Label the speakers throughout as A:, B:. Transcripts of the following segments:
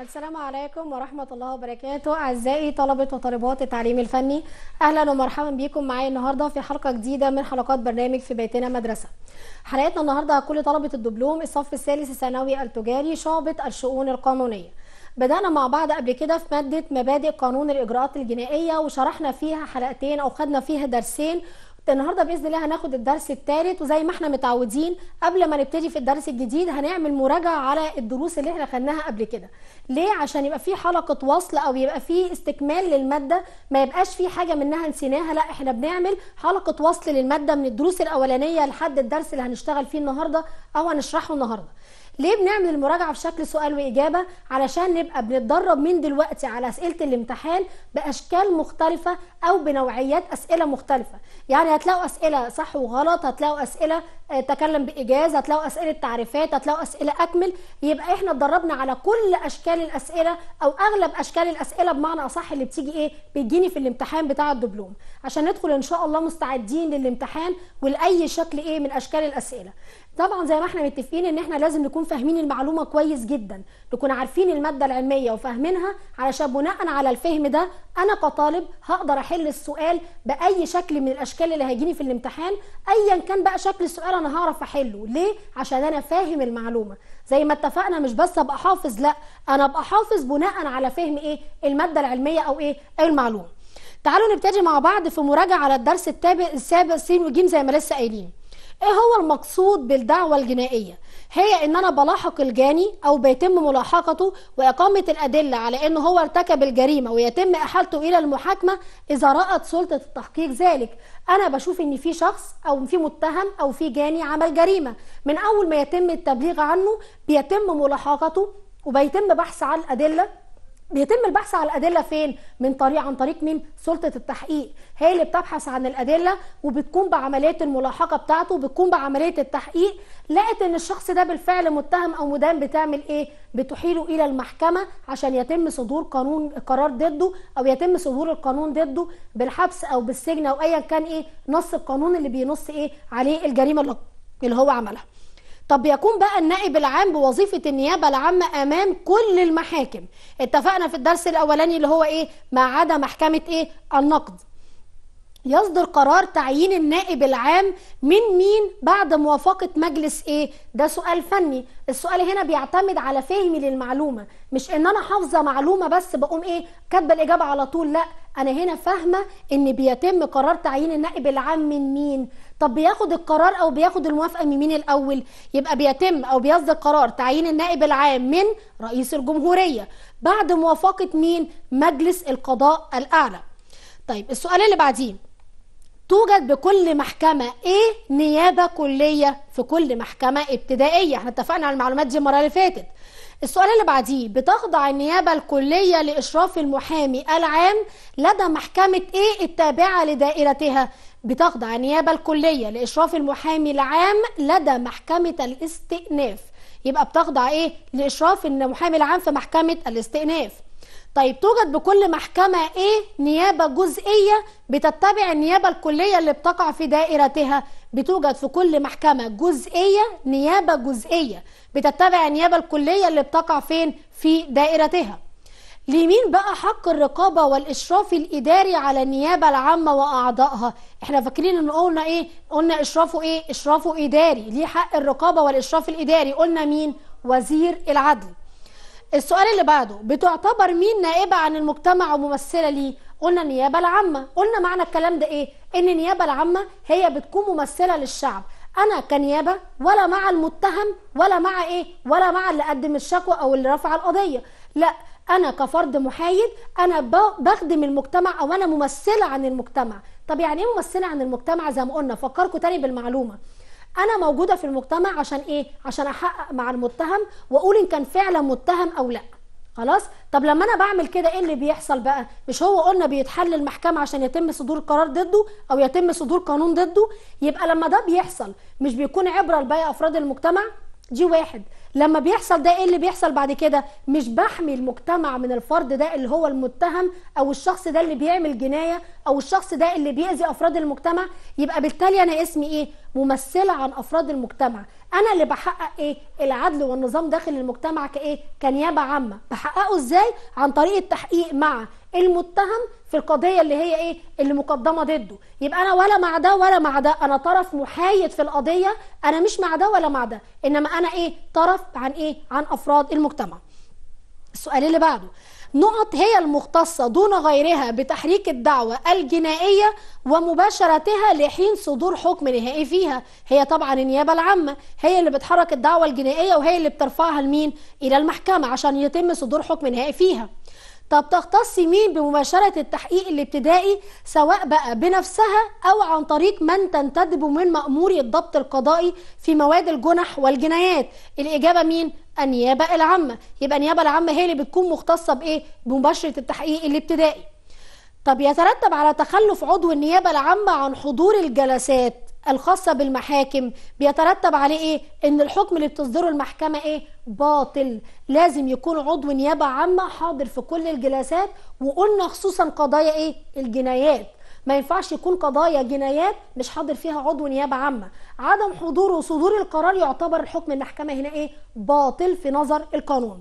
A: السلام عليكم ورحمة الله وبركاته أعزائي طلبة وطالبات التعليم الفني أهلا ومرحبا بكم معايا النهاردة في حلقة جديدة من حلقات برنامج في بيتنا مدرسة حلقتنا النهاردة كل طلبة الدبلوم الصف الثالث الثانوي التجاري شعبة الشؤون القانونية بدأنا مع بعض قبل كده في مادة مبادئ قانون الإجراءات الجنائية وشرحنا فيها حلقتين أو خدنا فيها درسين النهارده باذن الله هناخد الدرس الثالث وزي ما احنا متعودين قبل ما نبتدي في الدرس الجديد هنعمل مراجعه على الدروس اللي احنا خدناها قبل كده ليه عشان يبقى في حلقه وصل او يبقى في استكمال للماده ما يبقاش في حاجه منها نسيناها لا احنا بنعمل حلقه وصل للماده من الدروس الاولانيه لحد الدرس اللي هنشتغل فيه النهارده او هنشرحه النهارده ليه بنعمل المراجعه في شكل سؤال واجابه علشان نبقى بنتدرب من دلوقتي على اسئله الامتحان باشكال مختلفه او بنوعيات اسئله مختلفه يعني هتلاقوا اسئله صح وغلط هتلاقوا اسئله تكلم بايجاز هتلاقوا اسئله تعريفات هتلاقوا اسئله اكمل يبقى احنا اتدربنا على كل اشكال الاسئله او اغلب اشكال الاسئله بمعنى اصح اللي بتيجي ايه بتجيني في الامتحان بتاع الدبلوم عشان ندخل ان شاء الله مستعدين للامتحان ولاي شكل ايه من اشكال الاسئله طبعا زي ما احنا متفقين ان احنا لازم نكون فاهمين المعلومه كويس جدا نكون عارفين الماده العلميه وفاهمينها علشان بناء على الفهم ده انا كطالب هقدر احل السؤال باي شكل من الاشكال اللي هيجيني في الامتحان ايا كان بقى شكل السؤال انا هعرف احله ليه عشان انا فاهم المعلومه زي ما اتفقنا مش بس ابقى حافظ لا انا ابقى حافظ بناء على فهم ايه الماده العلميه او ايه المعلومه تعالوا نبتدي مع بعض في مراجعه على الدرس التابع السابق س وج زي ما لسه قايلين ايه هو المقصود بالدعوة الجنائية هي ان انا بلاحق الجاني او بيتم ملاحقته واقامة الادلة على ان هو ارتكب الجريمة ويتم احالته الى المحاكمة اذا رأت سلطة التحقيق ذلك انا بشوف ان في شخص او في متهم او في جاني عمل جريمة من اول ما يتم التبليغ عنه بيتم ملاحقته وبيتم بحث عن الادلة بيتم البحث عن الادله فين من طريق عن طريق مين سلطه التحقيق هي اللي بتبحث عن الادله وبتقوم بعمليه الملاحقه بتاعته وبتقوم بعمليه التحقيق لقت ان الشخص ده بالفعل متهم او مدان بتعمل ايه بتحيله الى المحكمه عشان يتم صدور قانون قرار ضده او يتم صدور القانون ضده بالحبس او بالسجن او ايا كان ايه نص القانون اللي بينص ايه عليه الجريمه اللي هو عملها طب يكون بقى النائب العام بوظيفة النيابة العامة أمام كل المحاكم اتفقنا في الدرس الأولاني اللي هو إيه ما عدا محكمة إيه النقد يصدر قرار تعيين النائب العام من مين بعد موافقة مجلس ايه؟ ده سؤال فني، السؤال هنا بيعتمد على فهمي للمعلومة، مش ان انا حافظة معلومة بس بقوم ايه؟ كاتبة الإجابة على طول، لأ، أنا هنا فاهمة ان بيتم قرار تعيين النائب العام من مين؟ طب بياخد القرار أو بياخد الموافقة من مين الأول؟ يبقى بيتم أو بيصدر قرار تعيين النائب العام من رئيس الجمهورية، بعد موافقة مين؟ مجلس القضاء الأعلى. طيب السؤال اللي بعديه توجد بكل محكمة ايه نيابة كلية في كل محكمة ابتدائية احنا اتفقنا على المعلومات دي المرة اللي فاتت السؤال اللي بعديه بتخضع النيابة الكلية لإشراف المحامي العام لدى محكمة ايه التابعة لدائرتها بتخضع النيابة الكلية لإشراف المحامي العام لدى محكمة الاستئناف يبقى بتخضع ايه لإشراف المحامي العام في محكمة الاستئناف طيب توجد بكل محكمة إيه نيابة جزئية بتتبع النيابة الكلية اللي بتقع في دائرتها بتوجد في كل محكمة جزئية نيابة جزئية بتتبع النيابة الكلية اللي بتقع فين في دائرتها لمين بقى حق الرقابة والإشراف الإداري على النيابة العامة وأعضائها احنا فاكرين ان قلنا ايه قلنا إشرافه ايه إشرافه إداري ليه حق الرقابة والإشراف الإداري قلنا مين وزير العدل السؤال اللي بعده بتعتبر مين نائبة عن المجتمع وممثلة ليه؟ قلنا النيابة العامة قلنا معنى الكلام ده ايه؟ ان النيابة العامة هي بتكون ممثلة للشعب انا كنيابة ولا مع المتهم ولا مع ايه؟ ولا مع اللي قدم الشكوى او اللي رفع القضية لا انا كفرد محايد انا بخدم المجتمع او انا ممثلة عن المجتمع طب يعني ايه ممثلة عن المجتمع زي ما قلنا فكركم تاني بالمعلومة انا موجوده في المجتمع عشان ايه عشان احقق مع المتهم واقول ان كان فعلا متهم او لا خلاص طب لما انا بعمل كده ايه اللي بيحصل بقى مش هو قلنا بيتحل المحكمه عشان يتم صدور قرار ضده او يتم صدور قانون ضده يبقى لما ده بيحصل مش بيكون عبره لباقي افراد المجتمع دي واحد لما بيحصل ده ايه اللي بيحصل بعد كده مش بحمي المجتمع من الفرد ده اللي هو المتهم او الشخص ده اللي بيعمل جنايه او الشخص ده اللي بيأذي افراد المجتمع يبقى بالتالي انا اسمي ايه ممثله عن افراد المجتمع انا اللي بحقق ايه العدل والنظام داخل المجتمع كايه كنيابه عامه بحققه ازاي عن طريق التحقيق مع المتهم في القضيه اللي هي ايه اللي مقدمه ضده يبقى انا ولا مع ده ولا مع ده انا طرف محايد في القضيه انا مش مع ده ولا مع ده انما انا ايه طرف عن ايه عن افراد المجتمع السؤال اللي بعده نقط هي المختصة دون غيرها بتحريك الدعوة الجنائية ومباشرتها لحين صدور حكم نهائي فيها هي طبعا النيابة العامة هي اللي بتحرك الدعوة الجنائية وهي اللي بترفعها لمين إلى المحكمة عشان يتم صدور حكم نهائي فيها طب تختص مين بمباشرة التحقيق الابتدائي سواء بقى بنفسها أو عن طريق من تنتدب من مأموري الضبط القضائي في مواد الجنح والجنايات الإجابة مين؟ النيابه العامه يبقى النيابه العامه هي اللي بتكون مختصه بايه بمباشره التحقيق الابتدائي طب يترتب على تخلف عضو النيابه العامه عن حضور الجلسات الخاصه بالمحاكم بيترتب عليه ايه ان الحكم اللي بتصدره المحكمه ايه باطل لازم يكون عضو نيابه عامه حاضر في كل الجلسات وقلنا خصوصا قضايا ايه الجنايات ما ينفعش يكون قضايا جنايات مش حاضر فيها عضو نيابه عامه عدم حضور وصدور القرار يعتبر الحكم المحكمه هنا ايه باطل في نظر القانون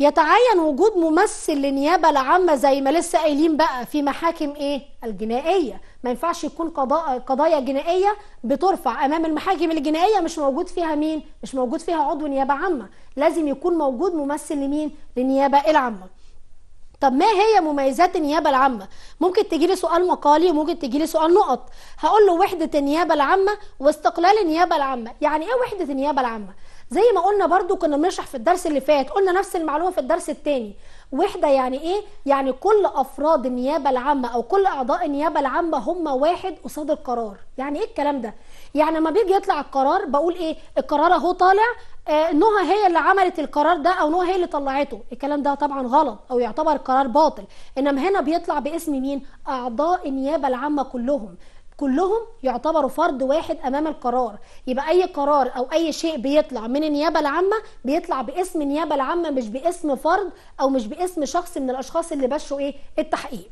A: يتعين وجود ممثل للنيابه العامه زي ما لسه قايلين بقى في محاكم ايه الجنائيه ما ينفعش يكون قضاء قضايا جنائيه بترفع امام المحاكم الجنائيه مش موجود فيها مين مش موجود فيها عضو نيابه عامه لازم يكون موجود ممثل لمين للنيابه العامه طب ما هي مميزات النيابه العامه ممكن تجي لي سؤال مقالي وممكن تجي لي سؤال نقط هقول له وحده النيابه العامه واستقلال النيابه العامه يعني ايه وحده النيابه العامه زي ما قلنا برضو كنا بنشرح في الدرس اللي فات قلنا نفس المعلومه في الدرس الثاني وحده يعني ايه يعني كل افراد النيابه العامه او كل اعضاء النيابه العامه هم واحد قصاد القرار يعني ايه الكلام ده يعني لما بيجي يطلع القرار بقول ايه القرار اهو طالع آه، نهى هي اللي عملت القرار ده او نهى هي اللي طلعته الكلام ده طبعا غلط او يعتبر قرار باطل انما هنا بيطلع باسم مين اعضاء النيابه العامه كلهم كلهم يعتبروا فرد واحد امام القرار يبقى اي قرار او اي شيء بيطلع من النيابه العامه بيطلع باسم النيابه العامه مش باسم فرد او مش باسم شخص من الاشخاص اللي بشوا ايه التحقيق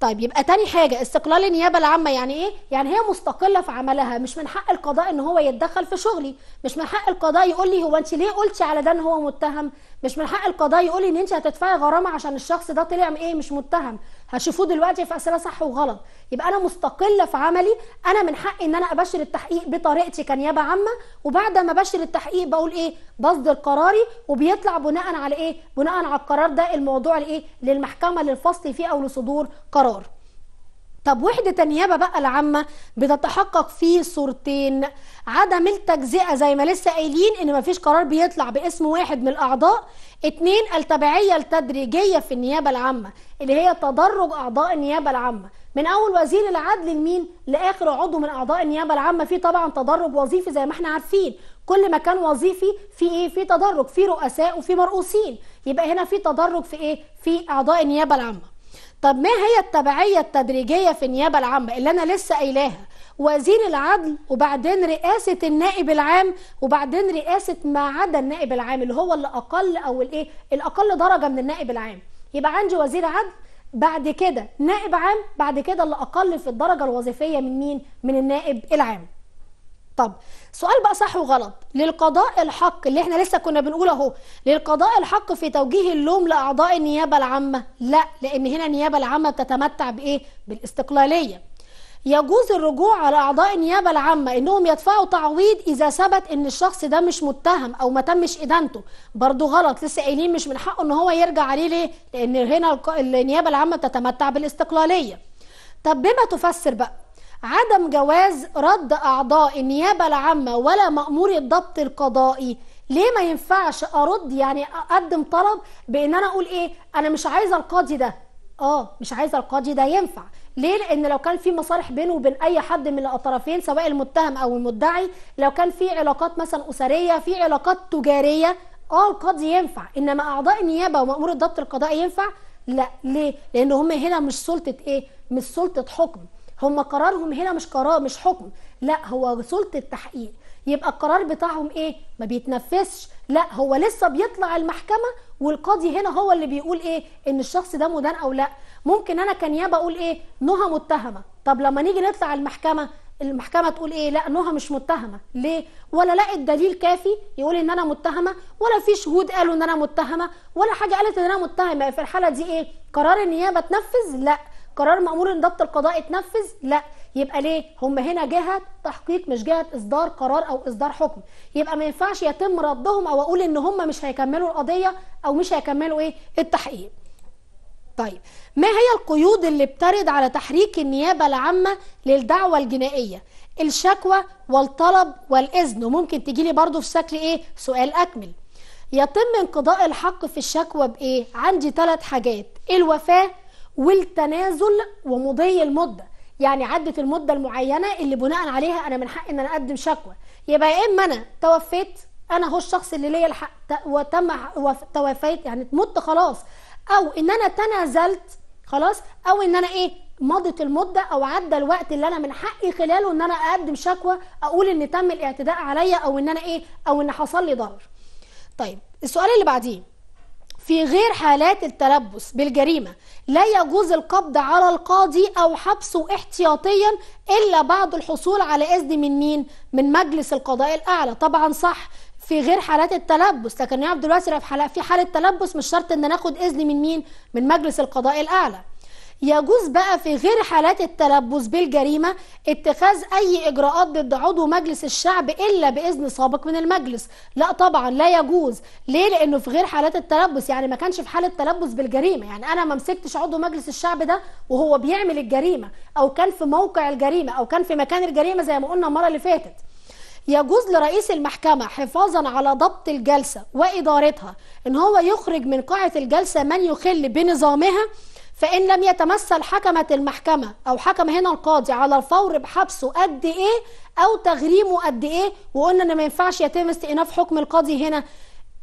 A: طيب يبقى تاني حاجة استقلال النيابة العامة يعني ايه؟ يعني هي مستقلة في عملها مش من حق القضاء ان هو يتدخل في شغلي مش من حق القضاء يقول لي هو انت ليه قلتي على ده ان هو متهم مش من حق القضاء يقول ان انت هتدفعي غرامه عشان الشخص ده طلع ايه مش متهم هشوفوه دلوقتي في اسئله صح وغلط يبقى انا مستقله في عملي انا من حقي ان انا ابشر التحقيق بطريقتي كنيابه عامه وبعد ما بشر التحقيق بقول ايه بصدر قراري وبيطلع بناء على ايه بناء على القرار ده الموضوع لايه للمحكمه للفصل فيه او لصدور قرار طب وحدة النيابة بقى العامة بتتحقق في صورتين عدم التجزئة زي ما لسه قايلين ان مفيش قرار بيطلع باسم واحد من الاعضاء اتنين التبعية التدريجية في النيابة العامة اللي هي تدرج اعضاء النيابة العامة من اول وزير العدل لمين لاخر عضو من اعضاء النيابه العامه في طبعا تدرج وظيفي زي ما احنا عارفين كل ما كان وظيفي في ايه في تدرج في رؤساء وفي مرؤوسين يبقى هنا في تدرج في ايه في اعضاء النيابه العامه طب ما هي التبعية التدريجية في النيابة العامة اللي أنا لسه قايلاها وزير العدل وبعدين رئاسة النائب العام وبعدين رئاسة ما عدا النائب العام اللي هو اللي أقل أو الإيه الأقل درجة من النائب العام يبقى عندي وزير عدل بعد كده نائب عام بعد كده اللي أقل في الدرجة الوظيفية من مين؟ من النائب العام طب سؤال بقى صح وغلط للقضاء الحق اللي احنا لسه كنا بنقول اهو للقضاء الحق في توجيه اللوم لاعضاء النيابه العامه لا لان هنا النيابه العامه بتتمتع بايه بالاستقلاليه يجوز الرجوع على اعضاء النيابه العامه انهم يدفعوا تعويض اذا ثبت ان الشخص ده مش متهم او ما تمش ادانته برضه غلط لسه قايلين مش من حقه ان هو يرجع عليه ليه لان هنا النيابه العامه بتتمتع بالاستقلاليه طب بما تفسر بقى عدم جواز رد أعضاء النيابة العامة ولا مأمور الضبط القضائي ليه ما ينفعش أرد يعني أقدم طلب بإن أنا أقول إيه أنا مش عايزة القاضي ده آه مش عايزة القاضي ده ينفع ليه لان لو كان في مصالح بينه وبين اي حد من الطرفين سواء المتهم او المدعي لو كان في علاقات مثلا اسريه في علاقات تجاريه اه القاضي ينفع انما اعضاء النيابه ومامور الضبط القضائي ينفع لا ليه لان هم هنا مش سلطه ايه مش سلطه حكم هم قرارهم هنا مش قرار مش حكم لا هو سلطه تحقيق يبقى القرار بتاعهم ايه ما بيتنفذش لا هو لسه بيطلع المحكمه والقاضي هنا هو اللي بيقول ايه ان الشخص ده مدان او لا ممكن انا كنيابه اقول ايه نهى متهمه طب لما نيجي نطلع المحكمه المحكمه تقول ايه لا نهى مش متهمه ليه ولا لقت دليل كافي يقول ان انا متهمه ولا في شهود قالوا ان انا متهمه ولا حاجه قالت ان انا متهمه في الحاله دي ايه قرار النيابه تنفذ لا قرار مأمور انضبط القضاء اتنفذ لا يبقى ليه هم هنا جهه تحقيق مش جهه اصدار قرار او اصدار حكم يبقى ما ينفعش يتم ردهم او اقول ان هم مش هيكملوا القضيه او مش هيكملوا ايه التحقيق طيب ما هي القيود اللي بترد على تحريك النيابه العامه للدعوه الجنائيه الشكوى والطلب والاذن وممكن تجي لي برضو في شكل ايه سؤال اكمل يتم انقضاء الحق في الشكوى بايه عندي ثلاث حاجات الوفاه والتنازل ومضي المده يعني عدت المده المعينه اللي بناء عليها انا من حقي ان انا اقدم شكوى يبقى يا اما انا توفيت انا هو الشخص اللي ليا الحق وتم توفيت يعني مت خلاص او ان انا تنازلت خلاص او ان انا ايه مضت المده او عدى الوقت اللي انا من حقي خلاله ان انا اقدم شكوى اقول ان تم الاعتداء عليا او ان انا ايه او ان حصل لي ضرر طيب السؤال اللي بعديه في غير حالات التلبس بالجريمة لا يجوز القبض على القاضي أو حبسه احتياطيا إلا بعد الحصول على إذن من مين؟ من مجلس القضاء الأعلى طبعا صح في غير حالات التلبس لكن نعرف دلوقتي في حالة في حالة تلبس مش شرط إن ناخد إذن من مين؟ من مجلس القضاء الأعلى يجوز بقى في غير حالات التلبس بالجريمة اتخاذ أي إجراءات ضد عضو مجلس الشعب إلا بإذن سابق من المجلس لا طبعا لا يجوز ليه لأنه في غير حالات التلبس يعني ما كانش في حالة تلبس بالجريمة يعني أنا ما مسكتش عضو مجلس الشعب ده وهو بيعمل الجريمة أو كان في موقع الجريمة أو كان في مكان الجريمة زي ما قلنا المرة اللي فاتت يجوز لرئيس المحكمة حفاظا على ضبط الجلسة وإدارتها إن هو يخرج من قاعة الجلسة من يخل بنظامها فإن لم يتمثل حكمة المحكمة أو حكم هنا القاضي على الفور بحبسه قد إيه أو تغريمه قد إيه وقلنا إن ما ينفعش يتم استئناف حكم القاضي هنا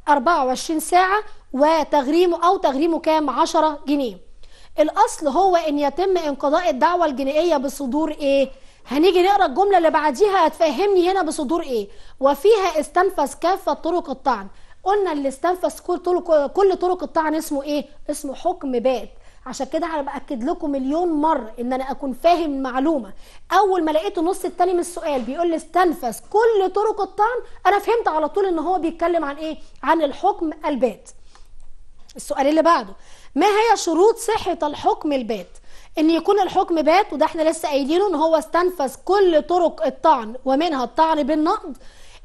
A: 24 ساعة وتغريمه أو تغريمه كام 10 جنيه الأصل هو إن يتم انقضاء الدعوة الجنائية بصدور إيه هنيجي نقرا الجمله اللي بعديها هتفهمني هنا بصدور ايه وفيها استنفذ كافه طرق الطعن قلنا اللي استنفذ كل طرق كل طرق الطعن اسمه ايه اسمه حكم باد عشان كده انا باكد لكم مليون مره ان انا اكون فاهم معلومه اول ما لقيت النص التاني من السؤال بيقول لي استنفذ كل طرق الطعن انا فهمت على طول ان هو بيتكلم عن ايه عن الحكم البات السؤال اللي بعده ما هي شروط صحه الحكم البات ان يكون الحكم بات وده احنا لسه قايلينه ان هو استنفذ كل طرق الطعن ومنها الطعن بالنقد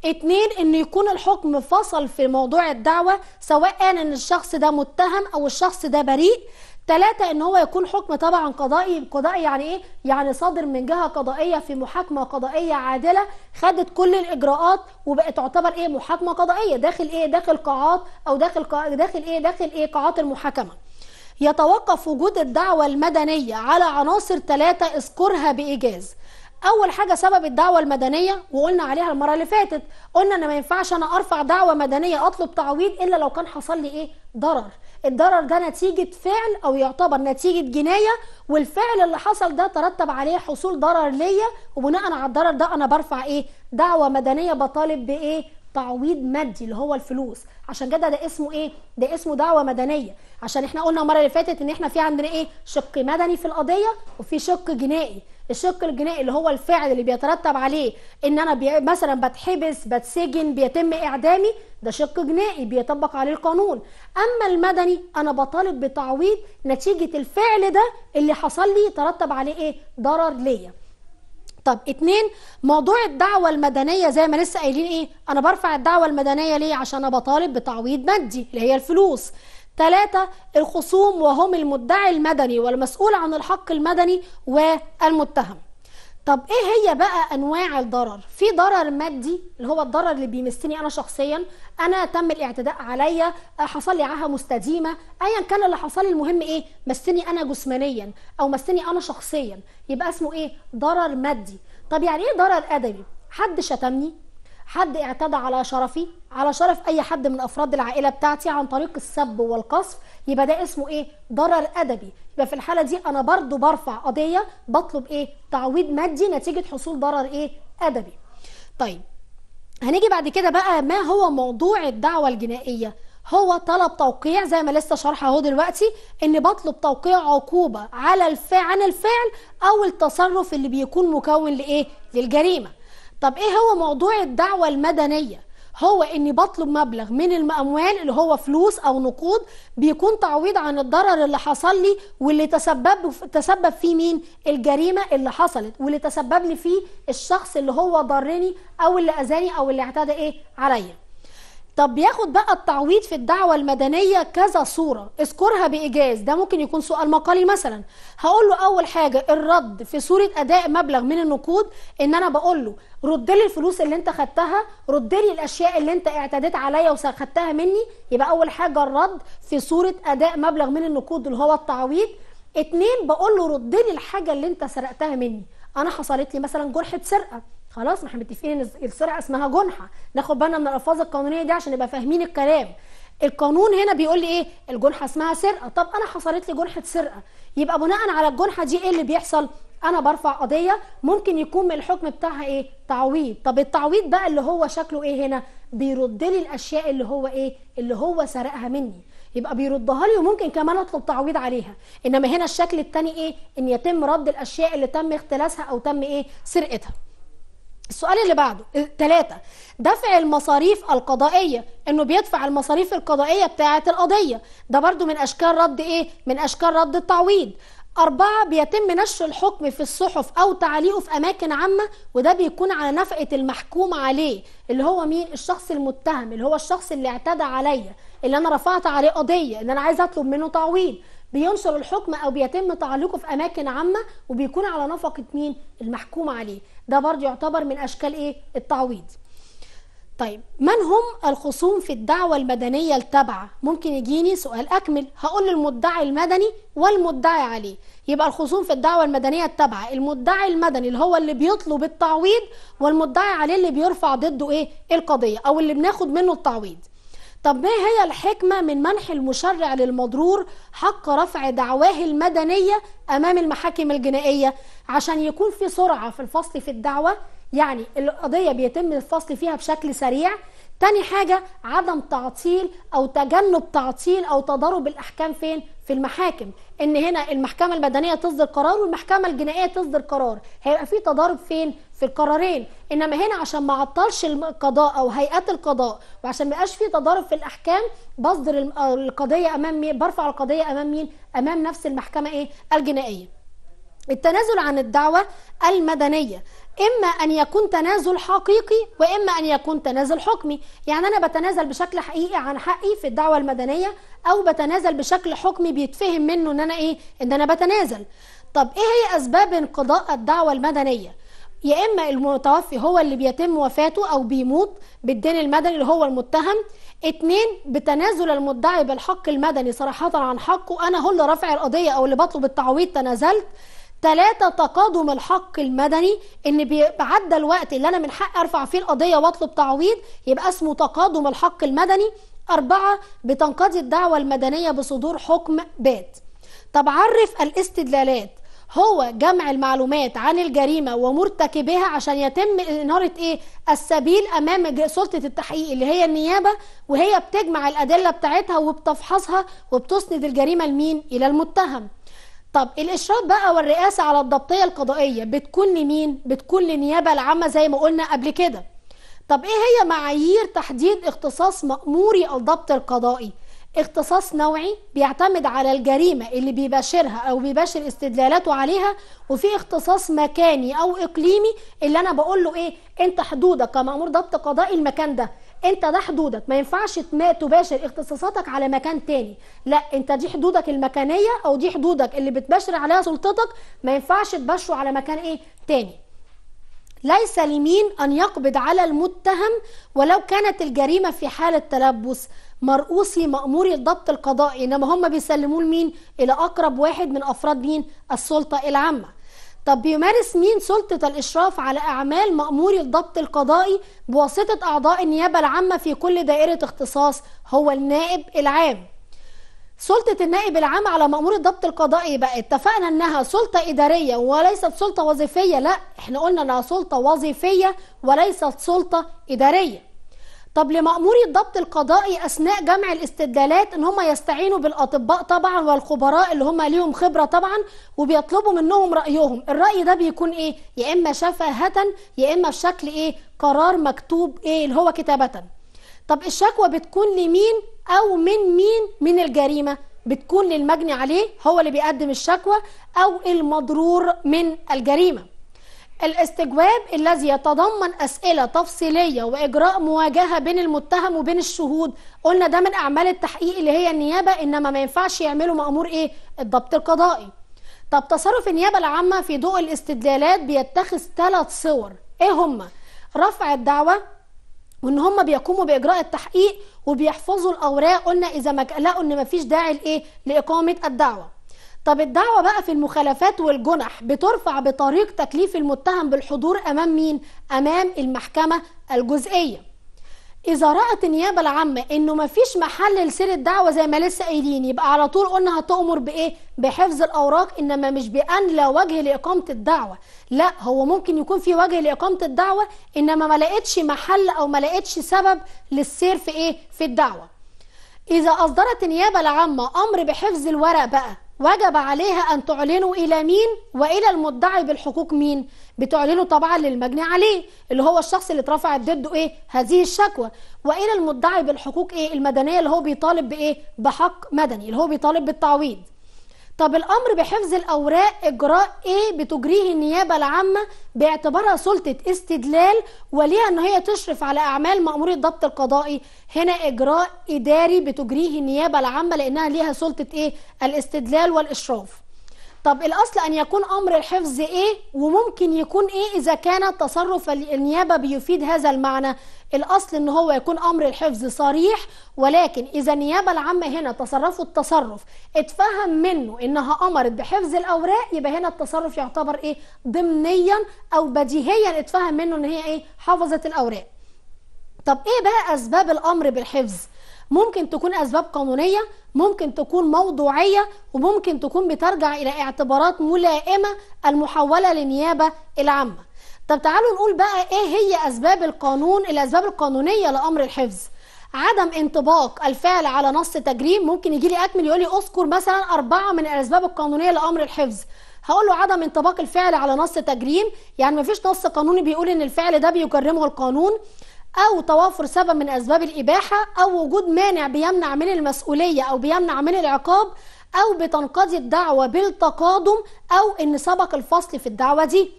A: اتنين ان يكون الحكم فصل في موضوع الدعوة سواء ان الشخص ده متهم او الشخص ده بريء ثلاثة ان هو يكون حكم طبعا قضائي قضائي يعني ايه يعني صادر من جهة قضائية في محاكمة قضائية عادلة خدت كل الاجراءات وبقت تعتبر ايه محاكمة قضائية داخل ايه داخل قاعات او داخل قا... داخل ايه داخل ايه قاعات المحاكمة يتوقف وجود الدعوة المدنية على عناصر ثلاثة اذكرها بإيجاز اول حاجه سبب الدعوه المدنيه وقلنا عليها المره اللي فاتت قلنا ان ما ينفعش انا ارفع دعوه مدنيه اطلب تعويض الا لو كان حصل لي ايه ضرر الضرر ده نتيجة فعل أو يعتبر نتيجة جناية والفعل اللي حصل ده ترتب عليه حصول ضرر ليا وبناء على الضرر ده أنا برفع إيه؟ دعوة مدنية بطالب بإيه؟ تعويض مادي اللي هو الفلوس عشان كده ده اسمه ايه ده اسمه دعوه مدنيه عشان احنا قلنا المره اللي فاتت ان احنا في عندنا ايه شق مدني في القضيه وفي شق جنائي الشق الجنائي اللي هو الفعل اللي بيترتب عليه ان انا بي... مثلا بتحبس بتسجن بيتم اعدامي ده شق جنائي بيطبق عليه القانون اما المدني انا بطالب بتعويض نتيجه الفعل ده اللي حصل لي ترتب عليه ايه ضرر ليا طب اتنين موضوع الدعوة المدنية زي ما لسه قايلين ايه انا برفع الدعوة المدنية ليه عشان انا بطالب بتعويض مادي اللي هي الفلوس ثلاثة الخصوم وهم المدعي المدني والمسؤول عن الحق المدني والمتهم طب ايه هي بقى انواع الضرر في ضرر مادي اللي هو الضرر اللي بيمسني انا شخصيا انا تم الاعتداء عليا حصل لي عاهه مستديمه ايا كان اللي حصل لي المهم ايه مسني انا جسمانيا او مسني انا شخصيا يبقى اسمه ايه ضرر مادي طب يعني ايه ضرر ادبي حد شتمني حد اعتدى على شرفي على شرف اي حد من افراد العائله بتاعتي عن طريق السب والقصف يبقى ده اسمه ايه ضرر ادبي يبقى في الحاله دي انا برضو برفع قضيه بطلب ايه تعويض مادي نتيجه حصول ضرر ايه ادبي طيب هنيجي بعد كده بقى ما هو موضوع الدعوه الجنائيه هو طلب توقيع زي ما لسه شرحه اهو دلوقتي ان بطلب توقيع عقوبه على الفعل عن الفعل او التصرف اللي بيكون مكون لايه للجريمه طب ايه هو موضوع الدعوه المدنيه هو اني بطلب مبلغ من الاموال اللي هو فلوس او نقود بيكون تعويض عن الضرر اللي حصل لي واللي تسبب تسبب فيه مين الجريمه اللي حصلت واللي تسبب لي فيه الشخص اللي هو ضرني او اللي اذاني او اللي اعتدى ايه عليا طب بياخد بقى التعويض في الدعوة المدنية كذا صورة اذكرها بإيجاز ده ممكن يكون سؤال مقالي مثلا هقول له أول حاجة الرد في صورة أداء مبلغ من النقود إن أنا بقول له رد لي الفلوس اللي أنت خدتها رد لي الأشياء اللي أنت اعتديت عليا وخدتها مني يبقى أول حاجة الرد في صورة أداء مبلغ من النقود اللي هو التعويض اتنين بقول له رد لي الحاجة اللي أنت سرقتها مني أنا حصلت لي مثلا جرحة سرقة خلاص ما احنا متفقين ان السرقه اسمها جنحه ناخد بالنا من الالفاظ القانونيه دي عشان نبقى فاهمين الكلام القانون هنا بيقول لي ايه الجنحه اسمها سرقه طب انا حصلت لي جنحه سرقه يبقى بناء على الجنحه دي ايه اللي بيحصل انا برفع قضيه ممكن يكون من الحكم بتاعها ايه تعويض طب التعويض بقى اللي هو شكله ايه هنا بيرد لي الاشياء اللي هو ايه اللي هو سرقها مني يبقى بيردها لي وممكن كمان اطلب تعويض عليها انما هنا الشكل الثاني ايه ان يتم رد الاشياء اللي تم اختلاسها او تم ايه سرقتها السؤال اللي بعده ثلاثة إيه، دفع المصاريف القضائية انه بيدفع المصاريف القضائية بتاعة القضية ده برضو من اشكال رد ايه من اشكال رد التعويض أربعة بيتم نشر الحكم في الصحف أو تعليقه في أماكن عامة وده بيكون على نفقة المحكوم عليه اللي هو مين الشخص المتهم اللي هو الشخص اللي اعتدى عليا اللي أنا رفعت عليه قضية اللي أنا عايز أطلب منه تعويض بينشر الحكم او بيتم تعليقه في اماكن عامه وبيكون على نفقه مين المحكوم عليه ده برضه يعتبر من اشكال ايه التعويض طيب من هم الخصوم في الدعوة المدنية التابعة؟ ممكن يجيني سؤال أكمل هقول للمدعي المدني والمدعي عليه يبقى الخصوم في الدعوة المدنية التابعة المدعي المدني اللي هو اللي بيطلب التعويض والمدعي عليه اللي بيرفع ضده إيه؟ القضية أو اللي بناخد منه التعويض طب ما هي الحكمة من منح المشرع للمضرور حق رفع دعواه المدنية أمام المحاكم الجنائية عشان يكون في سرعة في الفصل في الدعوة يعني القضية بيتم الفصل فيها بشكل سريع تاني حاجة عدم تعطيل أو تجنب تعطيل أو تضارب الأحكام فين في المحاكم ان هنا المحكمه المدنيه تصدر قرار والمحكمه الجنائيه تصدر قرار هيبقى في تضارب فين في القرارين انما هنا عشان ما عطلش القضاء او هيئات القضاء وعشان ما يبقاش في تضارب في الاحكام بصدر آه، القضيه امام مين برفع القضيه امام مين امام نفس المحكمه ايه الجنائيه التنازل عن الدعوه المدنيه إما أن يكون تنازل حقيقي وإما أن يكون تنازل حكمي يعني أنا بتنازل بشكل حقيقي عن حقي في الدعوة المدنية أو بتنازل بشكل حكمي بيتفهم منه إن أنا إيه إن أنا بتنازل طب إيه هي أسباب انقضاء الدعوة المدنية يا إما المتوفي هو اللي بيتم وفاته أو بيموت بالدين المدني اللي هو المتهم اتنين بتنازل المدعي بالحق المدني صراحة عن حقه أنا هو اللي رافع القضية أو اللي بطلب التعويض تنازلت ثلاثة تقادم الحق المدني ان بعد الوقت اللي انا من حق ارفع فيه القضية واطلب تعويض يبقى اسمه تقادم الحق المدني أربعة بتنقضي الدعوة المدنية بصدور حكم بات طب عرف الاستدلالات هو جمع المعلومات عن الجريمة ومرتكبها عشان يتم إنارة إيه السبيل أمام سلطة التحقيق اللي هي النيابة وهي بتجمع الأدلة بتاعتها وبتفحصها وبتسند الجريمة لمين إلى المتهم طب الاشراف بقى والرئاسه على الضبطيه القضائيه بتكون لمين بتكون للنيابه العامه زي ما قلنا قبل كده طب ايه هي معايير تحديد اختصاص ماموري الضبط القضائي اختصاص نوعي بيعتمد على الجريمه اللي بيباشرها او بيباشر استدلالاته عليها وفي اختصاص مكاني او اقليمي اللي انا بقول له ايه انت حدودك كمامور ضبط قضائي المكان ده انت ده حدودك ما ينفعش تباشر اختصاصاتك على مكان تاني لا انت دي حدودك المكانيه او دي حدودك اللي بتباشر عليها سلطتك ما ينفعش تباشره على مكان ايه تاني ليس لمين ان يقبض على المتهم ولو كانت الجريمه في حاله تلبس مرؤوسي مأموري الضبط القضائي انما هم بيسلموه لمين الى اقرب واحد من افراد مين السلطه العامه طب بيمارس مين سلطة الإشراف على أعمال مأمور الضبط القضائي بواسطة أعضاء النيابة العامة في كل دائرة اختصاص هو النائب العام سلطة النائب العام على مأمور الضبط القضائي بقى اتفقنا انها سلطة ادارية وليست سلطة وظيفية لا احنا قلنا انها سلطة وظيفية وليست سلطة ادارية طب لمأموري الضبط القضائي أثناء جمع الاستدلالات إن هم يستعينوا بالأطباء طبعا والخبراء اللي هم ليهم خبرة طبعا وبيطلبوا منهم رأيهم الرأي ده بيكون إيه؟ يا إما شفاهة يا إما في شكل إيه؟ قرار مكتوب إيه اللي هو كتابة طب الشكوى بتكون لمين أو من مين من الجريمة؟ بتكون للمجني عليه هو اللي بيقدم الشكوى أو المضرور من الجريمة الاستجواب الذي يتضمن أسئلة تفصيلية وإجراء مواجهة بين المتهم وبين الشهود قلنا ده من أعمال التحقيق اللي هي النيابة إنما ما ينفعش يعملوا مأمور إيه الضبط القضائي طب تصرف النيابة العامة في ضوء الاستدلالات بيتخذ ثلاث صور إيه هما رفع الدعوة وان هم بيقوموا باجراء التحقيق وبيحفظوا الاوراق قلنا اذا ما لقوا ان مفيش داعي لايه لاقامه الدعوه طب الدعوة بقى في المخالفات والجنح بترفع بطريق تكليف المتهم بالحضور أمام مين؟ أمام المحكمة الجزئية إذا رأت النيابة العامة إنه مفيش محل لسير الدعوة زي ما لسه قايلين يبقى على طول قلنا هتأمر بإيه؟ بحفظ الأوراق إنما مش بأن لا وجه لإقامة الدعوة، لا هو ممكن يكون في وجه لإقامة الدعوة إنما ما لقتش محل أو ما لقتش سبب للسير في إيه؟ في الدعوة. إذا أصدرت النيابة العامة أمر بحفظ الورق بقى وجب عليها أن تعلنوا إلى مين وإلى المدعي بالحقوق مين بتعلنوا طبعا للمجني عليه اللي هو الشخص اللي اترفعت ضده إيه هذه الشكوى وإلى المدعي بالحقوق إيه المدنية اللي هو بيطالب بإيه بحق مدني اللي هو بيطالب بالتعويض طب الامر بحفظ الاوراق اجراء ايه بتجريه النيابه العامه باعتبارها سلطه استدلال وليها ان هي تشرف على اعمال مامور الضبط القضائي هنا اجراء اداري بتجريه النيابه العامه لانها ليها سلطه ايه الاستدلال والاشراف طب الأصل أن يكون أمر الحفظ إيه وممكن يكون إيه إذا كان تصرف النيابة بيفيد هذا المعنى الأصل أن هو يكون أمر الحفظ صريح ولكن إذا النيابة العامة هنا تصرفوا التصرف اتفهم منه أنها أمرت بحفظ الأوراق يبقى هنا التصرف يعتبر إيه ضمنيا أو بديهيا اتفهم منه أن هي إيه حفظت الأوراق طب إيه بقى أسباب الأمر بالحفظ؟ ممكن تكون أسباب قانونية ممكن تكون موضوعية وممكن تكون بترجع إلى اعتبارات ملائمة المحولة للنيابة العامة طب تعالوا نقول بقى إيه هي أسباب القانون الأسباب القانونية لأمر الحفظ عدم انطباق الفعل على نص تجريم ممكن يجي لي اكمل يقول لي اذكر مثلا اربعه من الاسباب القانونيه لامر الحفظ هقول له عدم انطباق الفعل على نص تجريم يعني مفيش نص قانوني بيقول ان الفعل ده بيجرمه القانون أو توافر سبب من أسباب الإباحة أو وجود مانع بيمنع من المسؤولية أو بيمنع من العقاب أو بتنقضي الدعوة بالتقادم أو إن سبق الفصل في الدعوة دي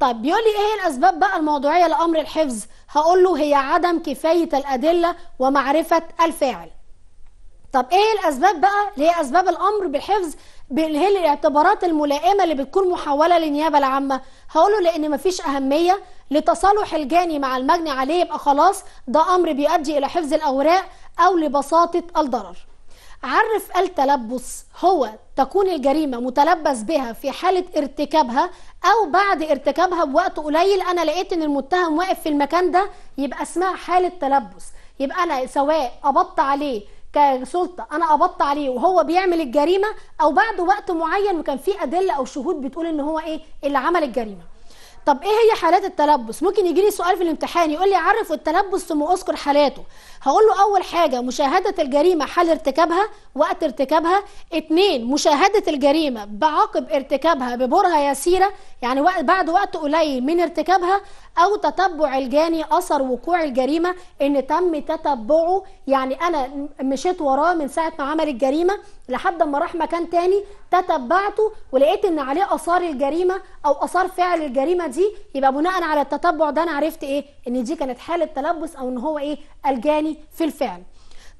A: طب بيقول لي ايه الاسباب بقى الموضوعيه لامر الحفظ هقول له هي عدم كفايه الادله ومعرفه الفاعل طب ايه الاسباب بقى اللي هي اسباب الامر بالحفظ هي الاعتبارات الملائمه اللي بتكون محوله للنيابه العامه هقوله لان مفيش اهميه لتصالح الجاني مع المجني عليه يبقى خلاص ده امر بيؤدي الى حفظ الاوراق او لبساطه الضرر عرف التلبس هو تكون الجريمة متلبس بها في حالة ارتكابها أو بعد ارتكابها بوقت قليل أنا لقيت إن المتهم واقف في المكان ده يبقى اسمها حالة تلبس يبقى أنا سواء قبضت عليه كسلطه انا قبضت عليه وهو بيعمل الجريمه او بعد وقت معين وكان في ادله او شهود بتقول ان هو ايه اللي عمل الجريمه طب ايه هي حالات التلبس ممكن يجي لي سؤال في الامتحان يقول لي عرف التلبس ثم اذكر حالاته هقول له اول حاجه مشاهده الجريمه حال ارتكابها وقت ارتكابها اتنين مشاهده الجريمه بعقب ارتكابها ببرهه يسيره يعني بعد وقت قليل من ارتكابها او تتبع الجاني اثر وقوع الجريمه ان تم تتبعه يعني انا مشيت وراه من ساعه ما عمل الجريمه لحد ما راح مكان تاني تتبعته ولقيت ان عليه اثار الجريمه او اثار فعل الجريمه دي يبقى بناء على التتبع ده انا عرفت ايه ان دي كانت حاله تلبس او ان هو ايه الجاني في الفعل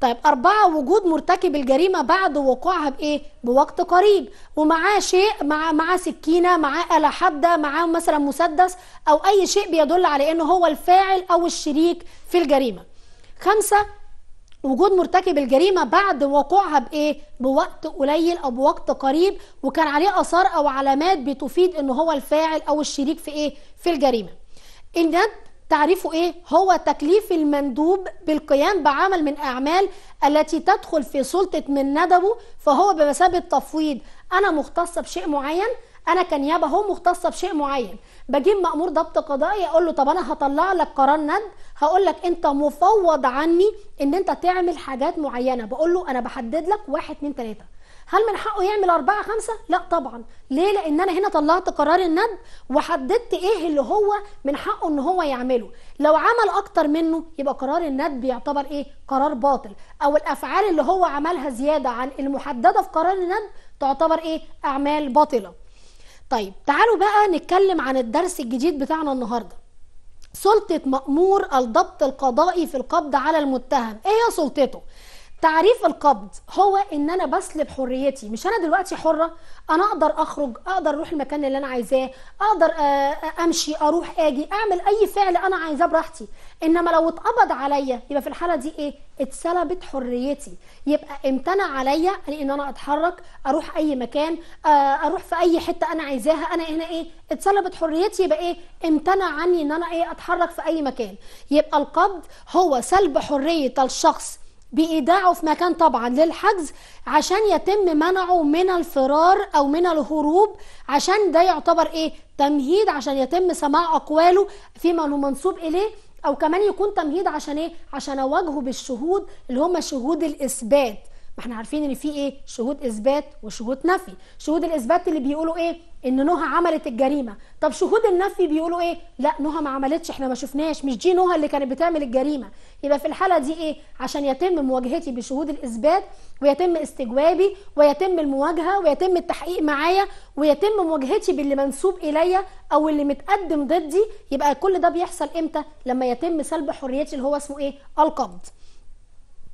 A: طيب أربعة وجود مرتكب الجريمة بعد وقوعها بإيه؟ بوقت قريب ومعاه شيء مع معاه سكينة معاه آلة حادة معاه مثلا مسدس أو أي شيء بيدل على إن هو الفاعل أو الشريك في الجريمة خمسة وجود مرتكب الجريمة بعد وقوعها بإيه؟ بوقت قليل أو بوقت قريب وكان عليه آثار أو علامات بتفيد إن هو الفاعل أو الشريك في إيه؟ في الجريمة. تعريفه ايه هو تكليف المندوب بالقيام بعمل من اعمال التي تدخل في سلطه من ندبه فهو بمثابه تفويض انا مختصه بشيء معين انا كنيابه هو مختصه بشيء معين بجيب مامور ضبط قضائي اقول له طب انا هطلع لك قرار ند هقول لك انت مفوض عني ان انت تعمل حاجات معينه بقول له انا بحدد لك واحد اتنين تلاته هل من حقه يعمل أربعة خمسة؟ لا طبعا ليه؟ لأن أنا هنا طلعت قرار الندب وحددت إيه اللي هو من حقه إن هو يعمله لو عمل أكتر منه يبقى قرار الندب يعتبر إيه؟ قرار باطل أو الأفعال اللي هو عملها زيادة عن المحددة في قرار الندب تعتبر إيه؟ أعمال باطلة طيب تعالوا بقى نتكلم عن الدرس الجديد بتاعنا النهارده سلطة مأمور الضبط القضائي في القبض على المتهم ايه هي سلطته تعريف القبض هو ان انا بسلب حريتي مش انا دلوقتي حره انا اقدر اخرج اقدر اروح المكان اللي انا عايزاه اقدر آه، آه، امشي اروح اجي اعمل اي فعل انا عايزاه براحتي انما لو اتقبض عليا يبقى في الحاله دي ايه اتسلبت حريتي يبقى امتنع عليا ان انا اتحرك اروح اي مكان آه، اروح في اي حته انا عايزاها انا هنا ايه اتسلبت حريتي يبقى ايه امتنع عني ان انا ايه اتحرك في اي مكان يبقى القبض هو سلب حريه الشخص بإيداعه في مكان طبعا للحجز عشان يتم منعه من الفرار أو من الهروب عشان ده يعتبر إيه تمهيد عشان يتم سماع أقواله فيما هو منصوب إليه أو كمان يكون تمهيد عشان إيه عشان أواجهه بالشهود اللي هم شهود الإثبات ما احنا عارفين ان في ايه شهود اثبات وشهود نفي شهود الاثبات اللي بيقولوا ايه ان نهى عملت الجريمه طب شهود النفي بيقولوا ايه لا نهى ما عملتش احنا ما شفناش مش دي نهى اللي كانت بتعمل الجريمه يبقى في الحاله دي ايه عشان يتم مواجهتي بشهود الاثبات ويتم استجوابي ويتم المواجهه ويتم التحقيق معايا ويتم مواجهتي باللي منسوب اليا او اللي متقدم ضدي يبقى كل ده بيحصل امتى لما يتم سلب حريتي اللي هو اسمه ايه القبض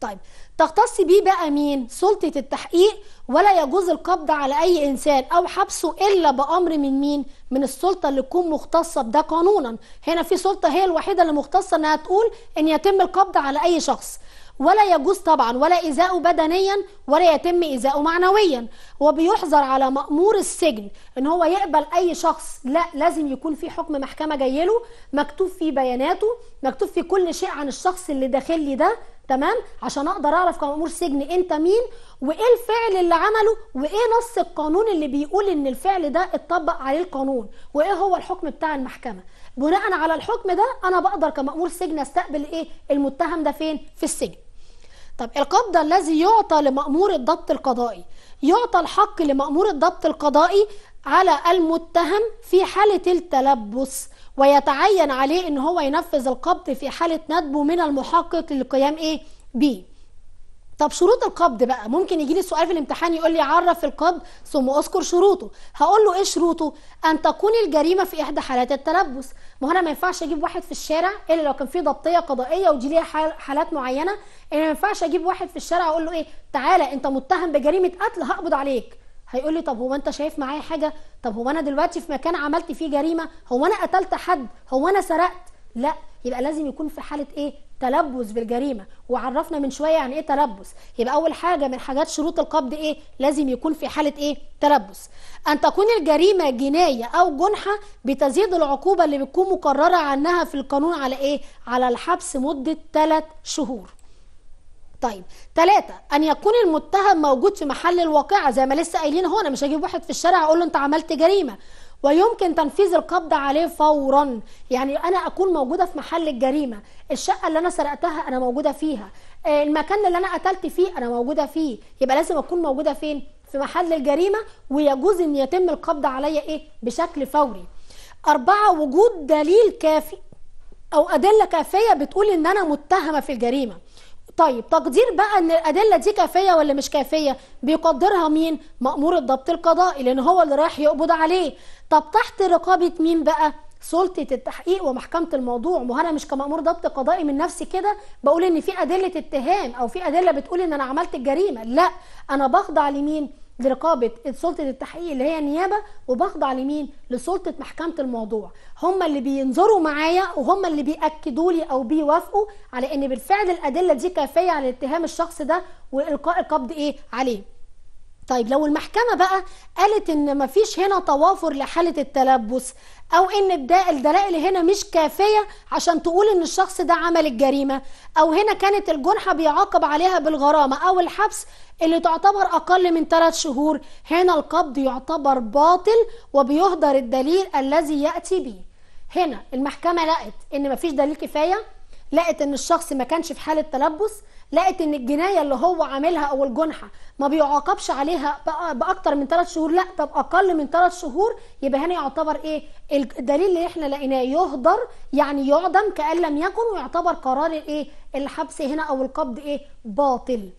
A: طيب تختص بيه بقى مين سلطة التحقيق ولا يجوز القبض على أي إنسان أو حبسه إلا بأمر من مين من السلطة اللي تكون مختصة بده قانونا هنا في سلطة هي الوحيدة اللي مختصة أنها تقول أن يتم القبض على أي شخص ولا يجوز طبعا ولا إيذاؤه بدنيا ولا يتم إيذاؤه معنويا وبيحظر على مأمور السجن إن هو يقبل أي شخص لا لازم يكون في حكم محكمة جايله مكتوب فيه بياناته مكتوب فيه كل شيء عن الشخص اللي داخل ده تمام عشان اقدر اعرف كمأمور سجن انت مين وايه الفعل اللي عمله وايه نص القانون اللي بيقول ان الفعل ده اتطبق عليه القانون وايه هو الحكم بتاع المحكمه بناء على الحكم ده انا بقدر كمأمور سجن استقبل ايه المتهم ده فين في السجن طب القبض الذي يعطى لمأمور الضبط القضائي يعطى الحق لمأمور الضبط القضائي على المتهم في حالة التلبس ويتعين عليه ان هو ينفذ القبض في حاله ندبه من المحقق للقيام ايه بيه طب شروط القبض بقى ممكن يجي لي سؤال في الامتحان يقول لي عرف القبض ثم اذكر شروطه هقول له ايه شروطه ان تكون الجريمه في احدى حالات التلبس ما هو انا ما ينفعش اجيب واحد في الشارع الا لو كان في ضبطيه قضائيه ودي ليها حالات معينه انا ما ينفعش اجيب واحد في الشارع اقول له ايه تعالى انت متهم بجريمه قتل هقبض عليك هيقول لي طب هو انت شايف معايا حاجه طب هو انا دلوقتي في مكان عملت فيه جريمه هو انا قتلت حد هو انا سرقت لا يبقى لازم يكون في حاله ايه تلبس بالجريمه وعرفنا من شويه يعني ايه تلبس يبقى اول حاجه من حاجات شروط القبض ايه لازم يكون في حاله ايه تلبس ان تكون الجريمه جنايه او جنحه بتزيد العقوبه اللي بتكون مقرره عنها في القانون على ايه على الحبس مده 3 شهور طيب ثلاثة أن يكون المتهم موجود في محل الواقعة زي ما لسه قايلين هنا مش هجيب واحد في الشارع أقول له أنت عملت جريمة ويمكن تنفيذ القبض عليه فورا يعني انا اكون موجوده في محل الجريمه الشقه اللي انا سرقتها انا موجوده فيها آه، المكان اللي انا قتلت فيه انا موجوده فيه يبقى لازم اكون موجوده فين في محل الجريمه ويجوز ان يتم القبض عليا ايه بشكل فوري أربعة وجود دليل كافي أو أدلة كافية بتقول إن أنا متهمة في الجريمة طيب تقدير بقى ان الادله دي كافيه ولا مش كافيه بيقدرها مين مامور الضبط القضائي لان هو اللي رايح يقبض عليه طب تحت رقابه مين بقى سلطه التحقيق ومحكمه الموضوع ما انا مش كمامور ضبط قضائي من نفسي كده بقول ان في ادله اتهام او في ادله بتقول ان انا عملت الجريمه لا انا بخضع لمين لرقابه سلطه التحقيق اللي هي النيابه وبخضع لمين لسلطه محكمه الموضوع هم اللي بينظروا معايا وهم اللي بياكدوا لي او بيوافقوا على ان بالفعل الادله دي كافيه على اتهام الشخص ده والقاء القبض ايه عليه طيب لو المحكمة بقى قالت ان مفيش هنا توافر لحالة التلبس او ان الدلائل هنا مش كافية عشان تقول ان الشخص ده عمل الجريمة او هنا كانت الجنحة بيعاقب عليها بالغرامة او الحبس اللي تعتبر اقل من ثلاث شهور هنا القبض يعتبر باطل وبيهدر الدليل الذي يأتي به هنا المحكمة لقت ان مفيش دليل كفاية لقت ان الشخص ما كانش في حاله تلبس لقت ان الجنايه اللي هو عاملها او الجنحه ما بيعاقبش عليها باكتر من ثلاث شهور لا طب اقل من ثلاث شهور يبقى هنا يعتبر ايه الدليل اللي احنا لقيناه يهدر يعني يعدم كان لم يكن ويعتبر قرار الايه الحبس هنا او القبض ايه باطل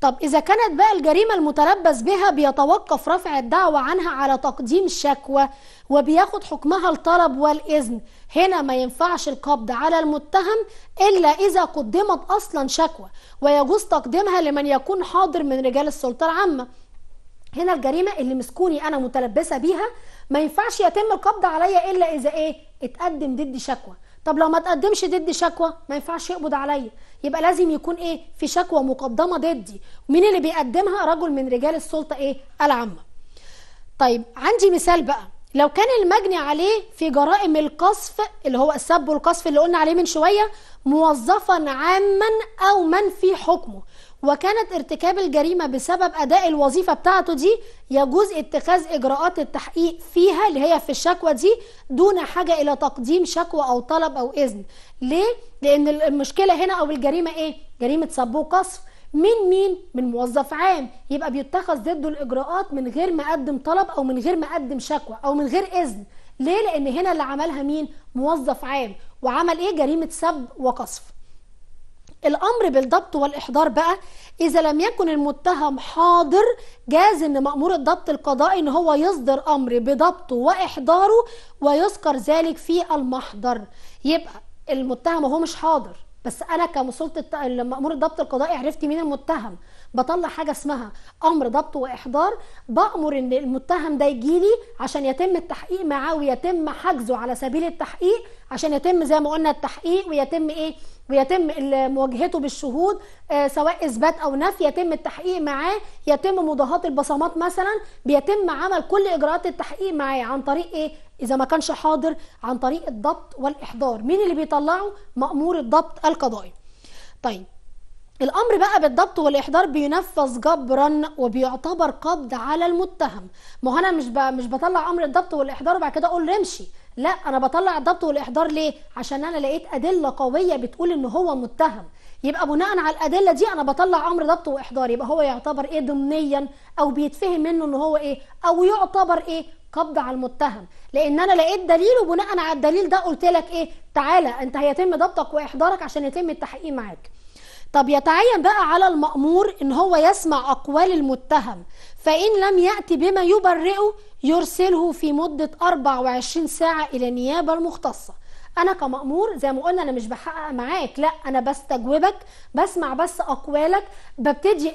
A: طب إذا كانت بقى الجريمة المتلبس بها بيتوقف رفع الدعوة عنها على تقديم شكوى وبياخد حكمها الطلب والإذن هنا ما ينفعش القبض على المتهم إلا إذا قدمت أصلا شكوى ويجوز تقديمها لمن يكون حاضر من رجال السلطة العامة هنا الجريمة اللي مسكوني أنا متلبسة بيها ما ينفعش يتم القبض عليا إلا إذا إيه اتقدم ضد شكوى طب لو ما تقدمش ضد شكوى ما ينفعش يقبض عليا يبقى لازم يكون ايه في شكوى مقدمه ضدي مين اللي بيقدمها رجل من رجال السلطه ايه العامه طيب عندي مثال بقى لو كان المجني عليه في جرائم القصف اللي هو السب والقصف اللي قلنا عليه من شويه موظفا عاما او من في حكمه وكانت ارتكاب الجريمة بسبب أداء الوظيفة بتاعته دي يجوز اتخاذ إجراءات التحقيق فيها اللي هي في الشكوى دي دون حاجة إلى تقديم شكوى أو طلب أو إذن ليه؟ لأن المشكلة هنا أو الجريمة إيه؟ جريمة سب وقصف من مين؟ من موظف عام يبقى بيتخذ ضده الإجراءات من غير ما أقدم طلب أو من غير ما أقدم شكوى أو من غير إذن ليه؟ لأن هنا اللي عملها مين؟ موظف عام وعمل إيه؟ جريمة سب وقصف الامر بالضبط والاحضار بقى اذا لم يكن المتهم حاضر جاز ان مامور الضبط القضائي ان هو يصدر امر بضبطه واحضاره ويذكر ذلك في المحضر يبقى المتهم هو مش حاضر بس انا كمسلطه مامور الضبط القضائي عرفت مين المتهم بطلع حاجه اسمها امر ضبط واحضار بامر ان المتهم ده يجي لي عشان يتم التحقيق معاه ويتم حجزه على سبيل التحقيق عشان يتم زي ما قلنا التحقيق ويتم ايه ويتم مواجهته بالشهود آه، سواء اثبات او نفي يتم التحقيق معاه يتم مضاهات البصمات مثلا بيتم عمل كل اجراءات التحقيق معاه عن طريق ايه اذا ما كانش حاضر عن طريق الضبط والاحضار مين اللي بيطلعه مامور الضبط القضائي طيب الأمر بقى بالضبط والإحضار بينفذ جبرا وبيعتبر قبض على المتهم ما هو أنا مش مش بطلع أمر الضبط والإحضار وبعد كده أقول امشي لا أنا بطلع الضبط والإحضار ليه؟ عشان أنا لقيت أدلة قوية بتقول إن هو متهم يبقى بناء على الأدلة دي أنا بطلع أمر ضبط وإحضار يبقى هو يعتبر إيه ضمنيا أو بيتفهم منه إن هو إيه أو يعتبر إيه قبض على المتهم لان انا لقيت دليل وبناء على الدليل ده قلت لك ايه تعالى انت هيتم ضبطك واحضارك عشان يتم التحقيق معاك طب يتعين بقى على المأمور إن هو يسمع أقوال المتهم فإن لم يأتي بما يبرئه يرسله في مدة 24 ساعة إلى النيابة المختصة أنا كمأمور زي ما قلنا أنا مش بحقق معاك لا أنا بستجوبك بسمع بس أقوالك ببتدي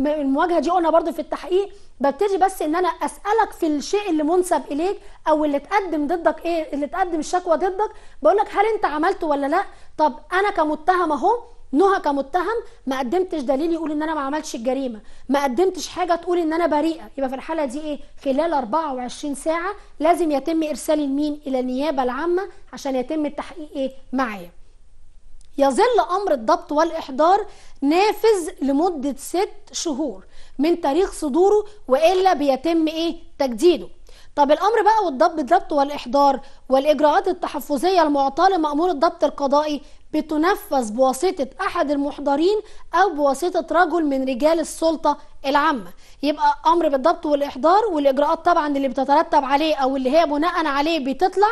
A: المواجهة آه، دي قلنا برضو في التحقيق ببتدي بس إن أنا أسألك في الشيء اللي منسب إليك أو اللي تقدم ضدك إيه اللي تقدم الشكوى ضدك بقولك هل أنت عملته ولا لا طب أنا كمتهم أهو نهى كمتهم ما قدمتش دليل يقول ان انا ما عملتش الجريمه ما قدمتش حاجه تقول ان انا بريئه يبقى في الحاله دي ايه خلال 24 ساعه لازم يتم ارسال المين الى النيابه العامه عشان يتم التحقيق ايه معايا يظل امر الضبط والاحضار نافذ لمده ست شهور من تاريخ صدوره والا بيتم ايه تجديده طب الامر بقى والضبط الضبط والاحضار والاجراءات التحفظيه المعطاه لمامور الضبط القضائي بتنفذ بواسطه احد المحضرين او بواسطه رجل من رجال السلطه العامه يبقى امر بالضبط والاحضار والاجراءات طبعا اللي بتترتب عليه او اللي هي بناء عليه بتطلع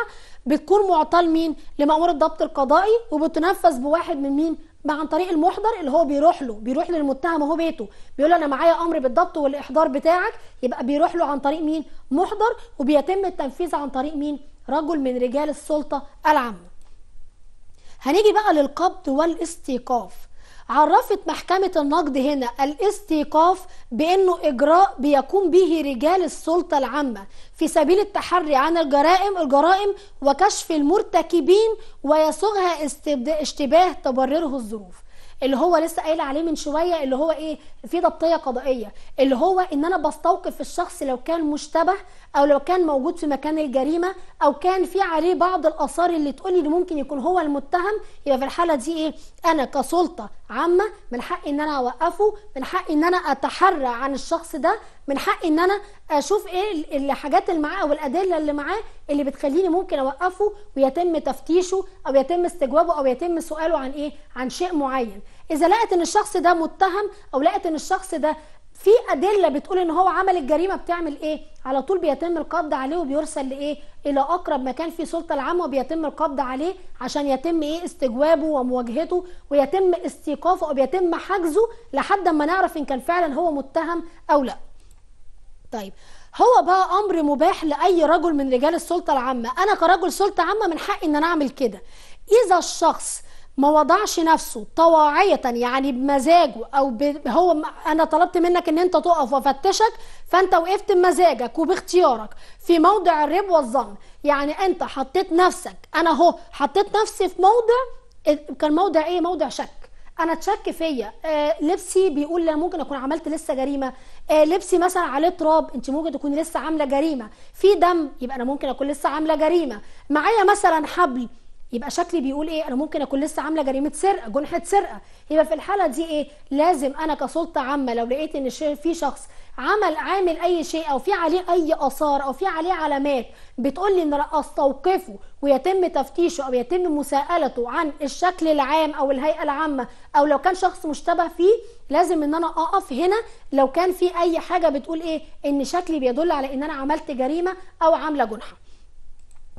A: بتكون معطاه لمين لمامور الضبط القضائي وبتنفذ بواحد من مين بقى عن طريق المحضر اللي هو بيروح له بيروح للمتهم اهو بيته بيقول انا معايا امر بالضبط والاحضار بتاعك يبقى بيروح له عن طريق مين محضر وبيتم التنفيذ عن طريق مين رجل من رجال السلطه العامه هنيجي بقى للقبض والاستيقاف عرفت محكمة النقد هنا الاستيقاف بأنه إجراء بيقوم به رجال السلطة العامة في سبيل التحري عن الجرائم الجرائم وكشف المرتكبين ويصغها اشتباه تبرره الظروف اللي هو لسه قايل عليه من شويه اللي هو ايه في ضبطيه قضائيه اللي هو ان انا بستوقف الشخص لو كان مشتبه او لو كان موجود في مكان الجريمه او كان في عليه بعض الاثار اللي تقول لي ممكن يكون هو المتهم يبقى في الحاله دي ايه انا كسلطه عامه من حقي ان انا اوقفه من حقي ان انا اتحرى عن الشخص ده من حقي ان انا اشوف ايه الحاجات اللي معاه او الادله اللي معاه اللي بتخليني ممكن اوقفه ويتم تفتيشه او يتم استجوابه او يتم سؤاله عن ايه عن شيء معين اذا لقت ان الشخص ده متهم او لقت ان الشخص ده في ادله بتقول ان هو عمل الجريمه بتعمل ايه على طول بيتم القبض عليه وبيرسل لايه الى اقرب مكان في السلطه العامه وبيتم القبض عليه عشان يتم ايه استجوابه ومواجهته ويتم استيقافه او بيتم حجزه لحد ما نعرف ان كان فعلا هو متهم او لا طيب هو بقى امر مباح لاي رجل من رجال السلطه العامه انا كرجل سلطه عامه من حقي ان انا اعمل كده اذا الشخص ما وضعش نفسه طواعية يعني بمزاجه أو ب... هو أنا طلبت منك إن أنت تقف وأفتشك فأنت وقفت بمزاجك وباختيارك في موضع الرب والظن يعني أنت حطيت نفسك أنا أهو حطيت نفسي في موضع كان موضع إيه؟ موضع شك انا اتشك فيا آه لبسي بيقول لا ممكن اكون عملت لسه جريمه آه لبسي مثلا عليه تراب انت ممكن تكون لسه عامله جريمه في دم يبقى انا ممكن اكون لسه عامله جريمه معايا مثلا حبل يبقى شكلي بيقول ايه انا ممكن اكون لسه عامله جريمه سرقه جنحه سرقه يبقى في الحاله دي ايه لازم انا كسلطه عامه لو لقيت ان في شخص عمل عامل اي شيء او في عليه اي اثار او في عليه علامات بتقول لي ان استوقفه ويتم تفتيشه او يتم مساءلته عن الشكل العام او الهيئه العامه او لو كان شخص مشتبه فيه لازم ان انا اقف هنا لو كان في اي حاجه بتقول ايه ان شكلي بيدل على ان انا عملت جريمه او عامله جنحه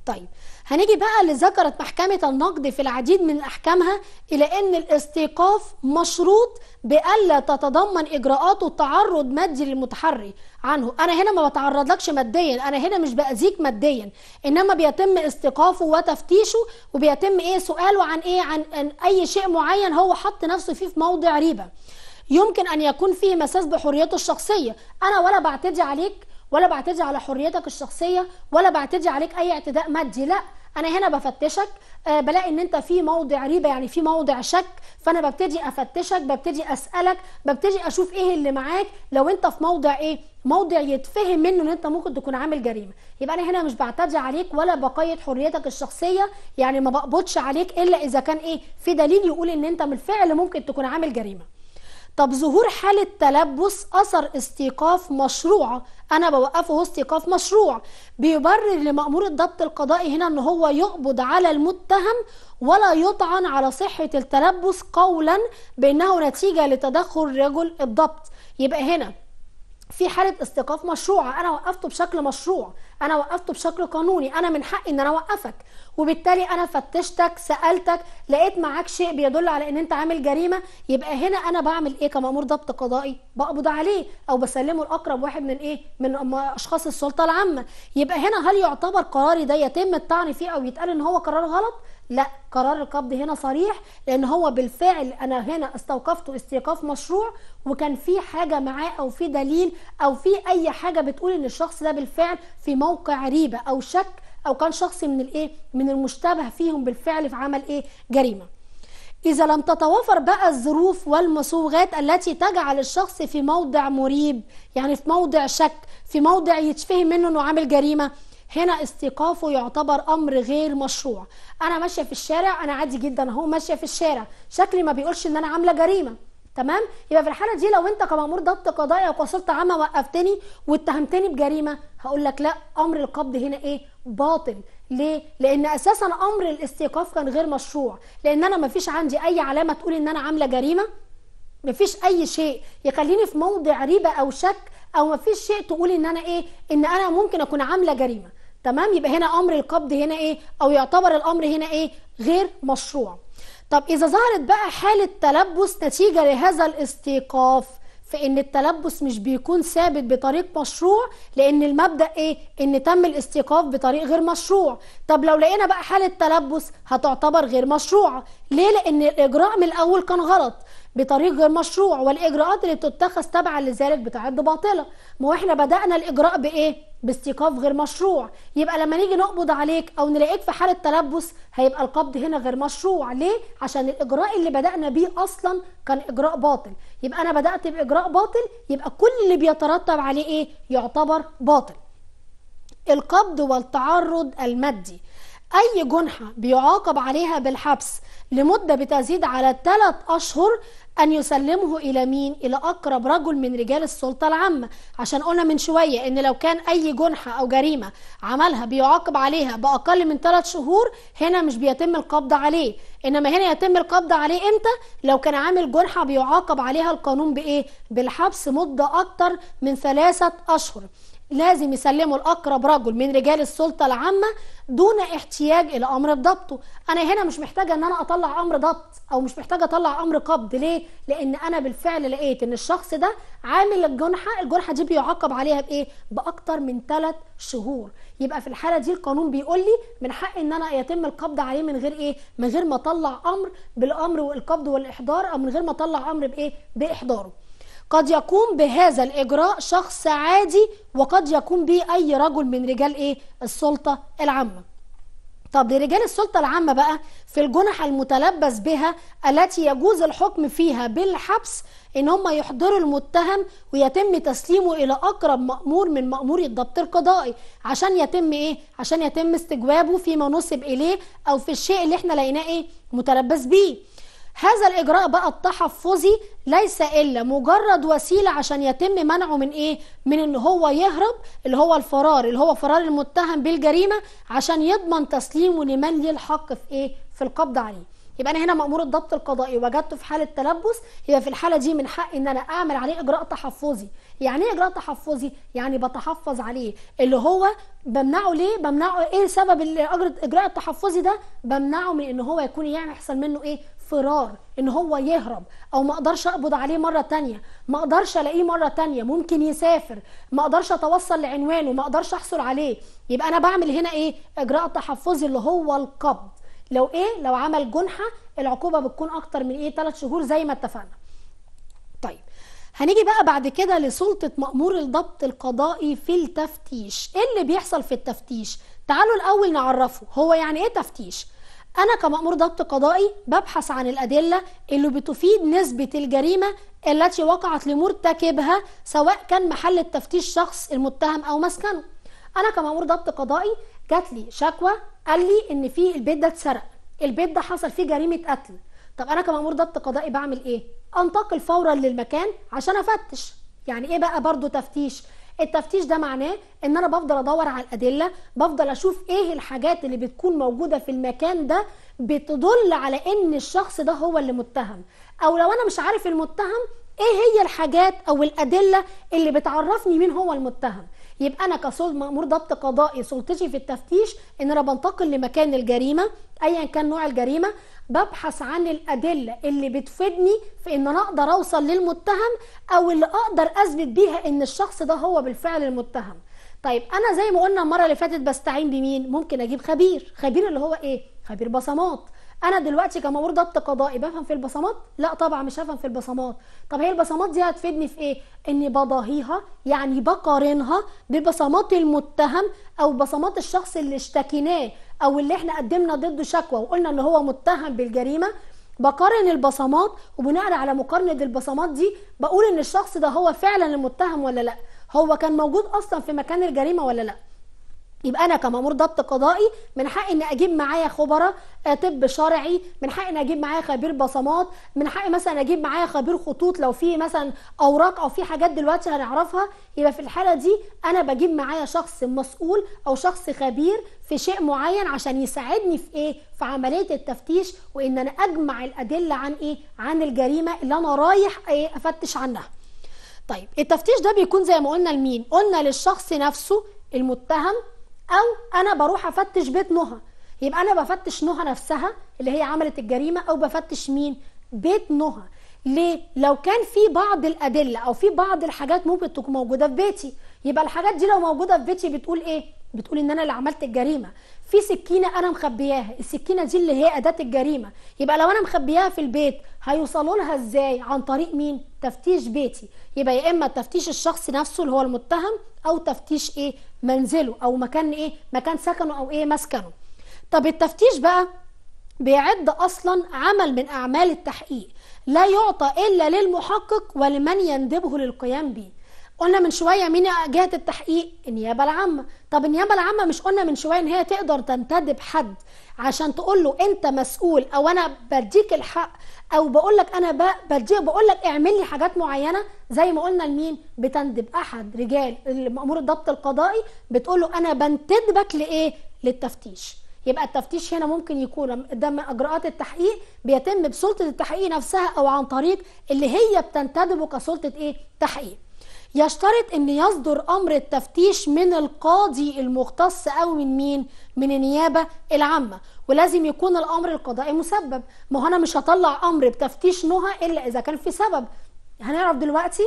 A: طيب هنيجي بقى اللي ذكرت محكمة النقد في العديد من أحكامها إلى أن الاستيقاف مشروط بألا تتضمن إجراءاته تعرض مادي للمتحري عنه أنا هنا ما بتعرضلكش ماديا أنا هنا مش بأذيك ماديا إنما بيتم استيقافه وتفتيشه وبيتم إيه سؤاله عن إيه عن, عن أي شيء معين هو حط نفسه فيه في موضع ريبة يمكن أن يكون فيه مساس بحريته الشخصية أنا ولا بعتدي عليك ولا بعتدي على حريتك الشخصية ولا بعتدي عليك أي اعتداء مادي لأ انا هنا بفتشك آه، بلاقي ان انت في موضع ريبه يعني في موضع شك فانا ببتدي افتشك ببتدي اسالك ببتدي اشوف ايه اللي معاك لو انت في موضع ايه موضع يتفهم منه ان انت ممكن تكون عامل جريمه يبقى انا هنا مش بعتدي عليك ولا بقيد حريتك الشخصيه يعني ما بقبضش عليك الا اذا كان ايه في دليل يقول ان انت بالفعل ممكن تكون عامل جريمه طب ظهور حالة تلبس أثر استيقاف مشروعة انا بوقفه وسط ايقاف مشروع بيبرر لمامور الضبط القضائي هنا ان هو يقبض على المتهم ولا يطعن على صحه التلبس قولا بانه نتيجه لتدخل رجل الضبط يبقى هنا في حاله استيقاف مشروعه انا وقفته بشكل مشروع انا وقفته بشكل قانوني انا من حقي ان انا اوقفك وبالتالي انا فتشتك سالتك لقيت معاك شيء بيدل على ان انت عامل جريمه يبقى هنا انا بعمل ايه كمامور ضبط قضائي بقبض عليه او بسلمه لاقرب واحد من ايه من اشخاص السلطه العامه يبقى هنا هل يعتبر قراري ده يتم الطعن فيه او يتقال ان هو قرار غلط لا قرار القبض هنا صريح لان هو بالفعل انا هنا استوقفته استيقاف مشروع وكان في حاجه معاه او في دليل او في اي حاجه بتقول ان الشخص ده بالفعل في موقع ريبه او شك او كان شخص من الايه من المشتبه فيهم بالفعل في عمل ايه جريمه إذا لم تتوافر بقى الظروف والمصوغات التي تجعل الشخص في موضع مريب يعني في موضع شك في موضع يتفهم منه أنه عامل جريمة هنا استيقافه يعتبر امر غير مشروع انا ماشيه في الشارع انا عادي جدا اهو ماشيه في الشارع شكلي ما بيقولش ان انا عامله جريمه تمام يبقى في الحاله دي لو انت كمامور ضبط قضائي او عامه وقفتني واتهمتني بجريمه هقول لك لا امر القبض هنا ايه باطل ليه لان اساسا امر الاستيقاف كان غير مشروع لان انا ما فيش عندي اي علامه تقول ان انا عامله جريمه ما فيش اي شيء يخليني في موضع ريبه او شك او ما فيش شيء تقول ان انا ايه ان انا ممكن اكون عامله جريمه تمام يبقى هنا امر القبض هنا ايه او يعتبر الامر هنا ايه غير مشروع طب اذا ظهرت بقى حاله تلبس نتيجه لهذا الاستيقاف فان التلبس مش بيكون ثابت بطريق مشروع لان المبدا ايه ان تم الاستيقاف بطريق غير مشروع طب لو لقينا بقى حاله تلبس هتعتبر غير مشروعه ليه لان الاجراء من الاول كان غلط بطريق غير مشروع والاجراءات اللي بتتخذ تبعا لذلك بتعد باطله ما احنا بدانا الاجراء بايه باستيقاف غير مشروع يبقى لما نيجي نقبض عليك او نلاقيك في حاله تلبس هيبقى القبض هنا غير مشروع ليه عشان الاجراء اللي بدانا بيه اصلا كان اجراء باطل يبقى انا بدات باجراء باطل يبقى كل اللي بيترتب عليه ايه يعتبر باطل القبض والتعرض المادي أي جنحة بيعاقب عليها بالحبس لمدة بتزيد على 3 أشهر أن يسلمه إلى مين؟ إلى أقرب رجل من رجال السلطة العامة عشان قلنا من شوية إن لو كان أي جنحة أو جريمة عملها بيعاقب عليها بأقل من ثلاث شهور هنا مش بيتم القبض عليه إنما هنا يتم القبض عليه إمتى؟ لو كان عامل جنحة بيعاقب عليها القانون بإيه؟ بالحبس مدة أكتر من ثلاثة أشهر لازم يسلمه لأقرب رجل من رجال السلطة العامة دون احتياج إلى أمر ضبطه أنا هنا مش محتاجة أن أنا أطلع أمر ضبط أو مش محتاجة أطلع أمر قبض ليه؟ لأن أنا بالفعل لقيت أن الشخص ده عامل الجنحة الجنحة دي بيعاقب عليها بإيه؟ بأكتر من ثلاث شهور يبقى في الحالة دي القانون بيقول لي من حق أن أنا يتم القبض عليه من غير إيه؟ من غير ما أطلع أمر بالأمر والقبض والإحضار أو من غير ما أطلع أمر بإيه؟ بإحضاره قد يقوم بهذا الإجراء شخص عادي وقد يقوم به أي رجل من رجال إيه؟ السلطة العامة طب لرجال السلطة العامة بقى في الجنح المتلبس بها التي يجوز الحكم فيها بالحبس ان هم يحضروا المتهم ويتم تسليمه الى اقرب مأمور من مأموري الضبط القضائي عشان يتم ايه عشان يتم استجوابه فيما نصب اليه او في الشيء اللي احنا لقيناه ايه متلبس بيه هذا الإجراء بقى التحفظي ليس إلا مجرد وسيلة عشان يتم منعه من إيه؟ من إن هو يهرب اللي هو الفرار اللي هو فرار المتهم بالجريمة عشان يضمن تسليمه لمن ليه الحق في إيه؟ في القبض عليه. يبقى انا هنا مامور الضبط القضائي وجدته في حاله تلبس يبقى في الحاله دي من حق ان انا اعمل عليه اجراء تحفظي يعني ايه اجراء تحفظي يعني بتحفظ عليه اللي هو بمنعه ليه بمنعه ايه سبب الاجراء التحفظي ده بمنعه من ان هو يكون يعني يحصل منه ايه فرار ان هو يهرب او ما اقدرش اقبض عليه مره تانية ما اقدرش الاقيه مره تانية ممكن يسافر ما اقدرش اتوصل لعنوانه ما اقدرش احصل عليه يبقى انا بعمل هنا ايه اجراء تحفظي اللي هو القبض لو ايه لو عمل جنحه العقوبه بتكون اكتر من ايه 3 شهور زي ما اتفقنا طيب هنيجي بقى بعد كده لسلطه مامور الضبط القضائي في التفتيش ايه اللي بيحصل في التفتيش تعالوا الاول نعرفه هو يعني ايه تفتيش أنا كمأمور ضبط قضائي ببحث عن الأدلة اللي بتفيد نسبة الجريمة التي وقعت لمرتكبها سواء كان محل التفتيش شخص المتهم أو مسكنه أنا كمأمور ضبط قضائي جات لي شكوى قال لي إن في البيت ده اتسرق البيت ده حصل فيه جريمة قتل طب أنا كمأمور ضبط قضائي بعمل إيه؟ أنتقل فورا للمكان عشان أفتش يعني إيه بقى برضو تفتيش؟ التفتيش ده معناه ان انا بفضل ادور على الادله بفضل اشوف ايه الحاجات اللي بتكون موجوده في المكان ده بتدل على ان الشخص ده هو اللي متهم او لو انا مش عارف المتهم ايه هي الحاجات او الادله اللي بتعرفني مين هو المتهم يبقى انا كصلب مامور ضبط قضائي سلطتي في التفتيش ان انا بنتقل لمكان الجريمه ايا كان نوع الجريمه ببحث عن الادله اللي بتفيدني في ان انا اقدر اوصل للمتهم او اللي اقدر اثبت بيها ان الشخص ده هو بالفعل المتهم طيب انا زي ما قلنا المره اللي فاتت بستعين بمين ممكن اجيب خبير خبير اللي هو ايه خبير بصمات انا دلوقتي كمامور ضبط قضائي بفهم في البصمات لا طبعا مش هفهم في البصمات طب هي البصمات دي هتفيدني في ايه اني بضاهيها يعني بقارنها ببصمات المتهم او بصمات الشخص اللي اشتكيناه او اللي احنا قدمنا ضده شكوى وقلنا ان هو متهم بالجريمه بقارن البصمات وبناء على مقارنه البصمات دي بقول ان الشخص ده هو فعلا المتهم ولا لا هو كان موجود اصلا في مكان الجريمه ولا لا يبقى انا كمامور ضبط قضائي من حقي ان اجيب معايا خبراء آه، طب شرعي من حقي ان اجيب معايا خبير بصمات من حقي مثلا اجيب معايا خبير خطوط لو في مثلا اوراق او في حاجات دلوقتي هنعرفها يبقى في الحاله دي انا بجيب معايا شخص مسؤول او شخص خبير في شيء معين عشان يساعدني في ايه في عمليه التفتيش وان انا اجمع الادله عن ايه عن الجريمه اللي انا رايح ايه افتش عنها طيب التفتيش ده بيكون زي ما قلنا لمين قلنا للشخص نفسه المتهم او انا بروح افتش بيت نهى يبقى انا بفتش نهى نفسها اللي هي عملت الجريمه او بفتش مين بيت نهى ليه لو كان في بعض الادله او في بعض الحاجات ممكن تكون موجوده في بيتي يبقى الحاجات دي لو موجوده في بيتي بتقول ايه بتقول ان انا اللي عملت الجريمه في سكينه انا مخبياها السكينه دي اللي هي اداه الجريمه يبقى لو انا مخبياها في البيت هيوصلوا لها ازاي عن طريق مين تفتيش بيتي يبقى يا اما تفتيش الشخص نفسه اللي هو المتهم او تفتيش ايه منزله او مكان ايه مكان سكنه او ايه مسكنه طب التفتيش بقى بيعد اصلا عمل من اعمال التحقيق لا يعطى الا للمحقق ولمن يندبه للقيام به قلنا من شويه مين جهه التحقيق النيابه العامه طب النيابه العامه مش قلنا من شويه ان هي تقدر تنتدب حد عشان تقول له انت مسؤول او انا بديك الحق او بقول لك انا بديك بقول لك اعمل لي حاجات معينه زي ما قلنا لمين بتندب احد رجال مامور الضبط القضائي بتقول له انا بنتدبك لايه للتفتيش يبقى التفتيش هنا ممكن يكون قدام اجراءات التحقيق بيتم بسلطه التحقيق نفسها او عن طريق اللي هي بتنتدبه كسلطه ايه تحقيق يشترط ان يصدر امر التفتيش من القاضي المختص او من مين من النيابه العامه ولازم يكون الامر القضائي مسبب ما هو انا مش هطلع امر بتفتيش نهى الا اذا كان في سبب هنعرف دلوقتي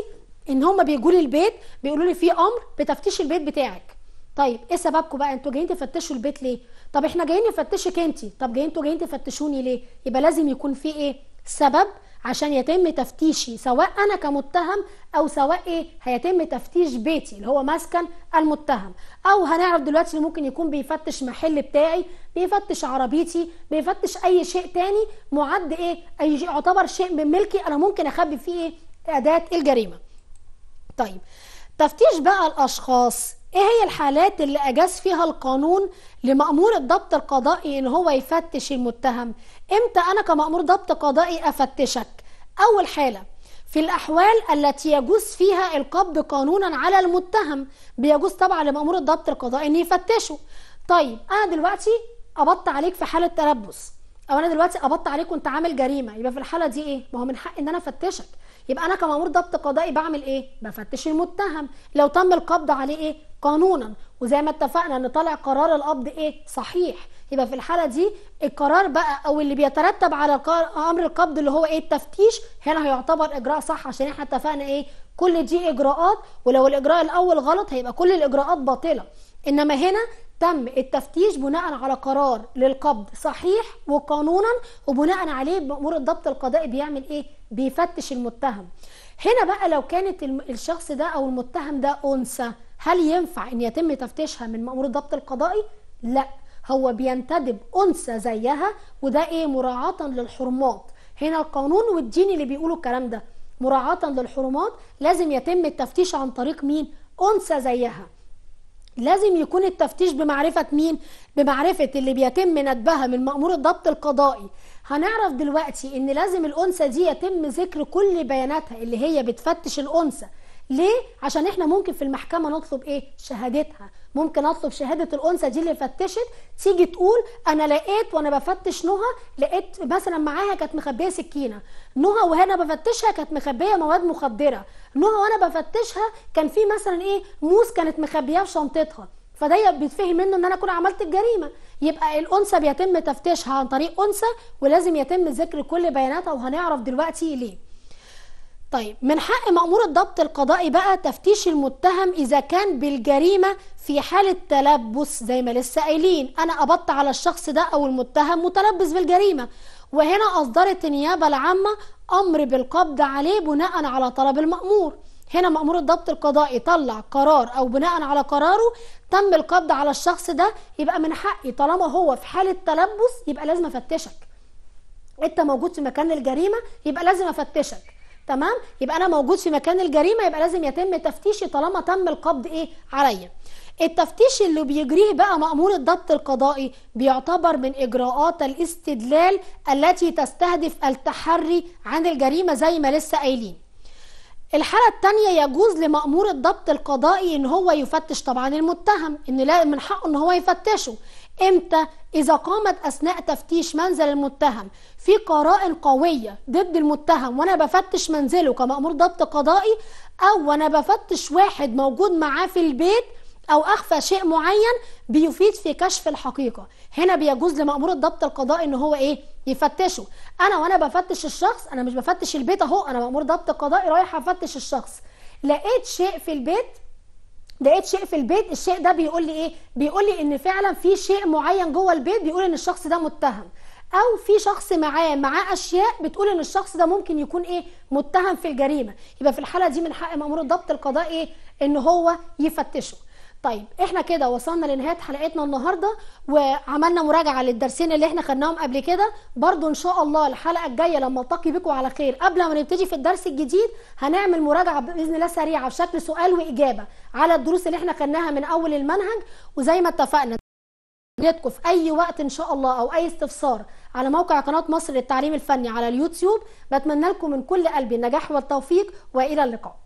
A: ان هما بيجوا لي البيت بيقولوا لي في امر بتفتيش البيت بتاعك طيب ايه سببكم بقى انتوا جايين تفتشوا البيت ليه طب احنا جايين نفتشك انت طب جايين انتوا جايين تفتشوني ليه يبقى لازم يكون في ايه سبب عشان يتم تفتيشي سواء انا كمتهم او سواء ايه هيتم تفتيش بيتي اللي هو مسكن المتهم او هنعرف دلوقتي ممكن يكون بيفتش محل بتاعي بيفتش عربيتي بيفتش اي شيء تاني معد ايه اي شيء يعتبر شيء من ملكي انا ممكن اخبي فيه ايه اداه الجريمه طيب تفتيش بقى الاشخاص ايه هي الحالات اللي اجاز فيها القانون لمأمور الضبط القضائي ان هو يفتش المتهم امتى انا كمأمور ضبط قضائي افتشك اول حاله في الأحوال التي يجوز فيها القبض قانونا على المتهم بيجوز طبعا لمأمور الضبط القضائي إن يفتشه طيب أنا دلوقتي قبضت عليك في حالة تلبس أو أنا دلوقتي قبضت عليك وأنت عامل جريمة يبقى في الحالة دي إيه؟ ما هو من حق إن أنا أفتشك يبقى انا كمامور ضبط قضائي بعمل ايه بفتش المتهم لو تم القبض عليه ايه قانونا وزي ما اتفقنا ان طالع قرار القبض ايه صحيح يبقى في الحاله دي القرار بقى او اللي بيترتب على امر القبض اللي هو ايه التفتيش هنا هيعتبر اجراء صح عشان احنا اتفقنا ايه كل دي اجراءات ولو الاجراء الاول غلط هيبقى كل الاجراءات باطله انما هنا تم التفتيش بناء على قرار للقبض صحيح وقانونا وبناء عليه مأمور الضبط القضائي بيعمل ايه بيفتش المتهم هنا بقى لو كانت الشخص ده او المتهم ده انثى هل ينفع ان يتم تفتيشها من مأمور الضبط القضائي لا هو بينتدب انثى زيها وده ايه مراعاه للحرمات هنا القانون والدين اللي بيقولوا الكلام ده مراعاه للحرمات لازم يتم التفتيش عن طريق مين انثى زيها لازم يكون التفتيش بمعرفة مين؟ بمعرفة اللي بيتم ندبها من مأمور الضبط القضائي هنعرف دلوقتي ان لازم الأنثى دي يتم ذكر كل بياناتها اللي هي بتفتش الأنثى ليه عشان احنا ممكن في المحكمه نطلب ايه شهادتها ممكن اطلب شهاده الانثى دي اللي فتشت تيجي تقول انا لقيت وانا بفتش نهى لقيت مثلا معاها كانت مخبيه سكينه نهى وانا بفتشها كانت مخبيه مواد مخدره نهى وانا بفتشها كان في مثلا ايه موس كانت مخبياه في شنطتها فده بيتفهم منه ان انا اكون عملت الجريمه يبقى الانثى بيتم تفتيشها عن طريق انثى ولازم يتم ذكر كل بياناتها وهنعرف دلوقتي ليه طيب من حق مأمور الضبط القضائي بقى تفتيش المتهم إذا كان بالجريمة في حالة تلبس زي ما لسه قايلين أنا قبضت على الشخص ده أو المتهم متلبس بالجريمة وهنا أصدرت النيابة العامة أمر بالقبض عليه بناء على طلب المأمور هنا مأمور الضبط القضائي طلع قرار أو بناء على قراره تم القبض على الشخص ده يبقى من حقي طالما هو في حالة تلبس يبقى لازم أفتشك أنت موجود في مكان الجريمة يبقى لازم أفتشك تمام يبقى انا موجود في مكان الجريمه يبقى لازم يتم تفتيشي طالما تم القبض ايه عليا التفتيش اللي بيجريه بقى مأمور الضبط القضائي بيعتبر من إجراءات الاستدلال التي تستهدف التحري عن الجريمة زي ما لسه قايلين الحالة الثانية يجوز لمأمور الضبط القضائي إن هو يفتش طبعا المتهم إن لا من حقه إن هو يفتشه امتى اذا قامت اثناء تفتيش منزل المتهم في قرائن قويه ضد المتهم وانا بفتش منزله كمامور ضبط قضائي او وانا بفتش واحد موجود معاه في البيت او اخفى شيء معين بيفيد في كشف الحقيقه هنا بيجوز لمامور الضبط القضائي ان هو ايه يفتشه انا وانا بفتش الشخص انا مش بفتش البيت اهو انا مامور ضبط قضائي رايح افتش الشخص لقيت شيء في البيت لقيت شيء في البيت الشيء ده بيقول لي ايه بيقول لي ان فعلا في شيء معين جوه البيت بيقول ان الشخص ده متهم او في شخص معاه معاه اشياء بتقول ان الشخص ده ممكن يكون ايه متهم في الجريمه يبقى في الحاله دي من حق مامور الضبط القضائي ايه ان هو يفتشه طيب احنا كده وصلنا لنهايه حلقتنا النهارده وعملنا مراجعه للدرسين اللي احنا خدناهم قبل كده برضو ان شاء الله الحلقه الجايه لما التقي بكم على خير قبل ما نبتدي في الدرس الجديد هنعمل مراجعه باذن الله سريعه بشكل سؤال واجابه على الدروس اللي احنا خدناها من اول المنهج وزي ما اتفقنا نتكم في اي وقت ان شاء الله او اي استفسار على موقع قناه مصر للتعليم الفني على اليوتيوب بتمنى لكم من كل قلبي النجاح والتوفيق والى اللقاء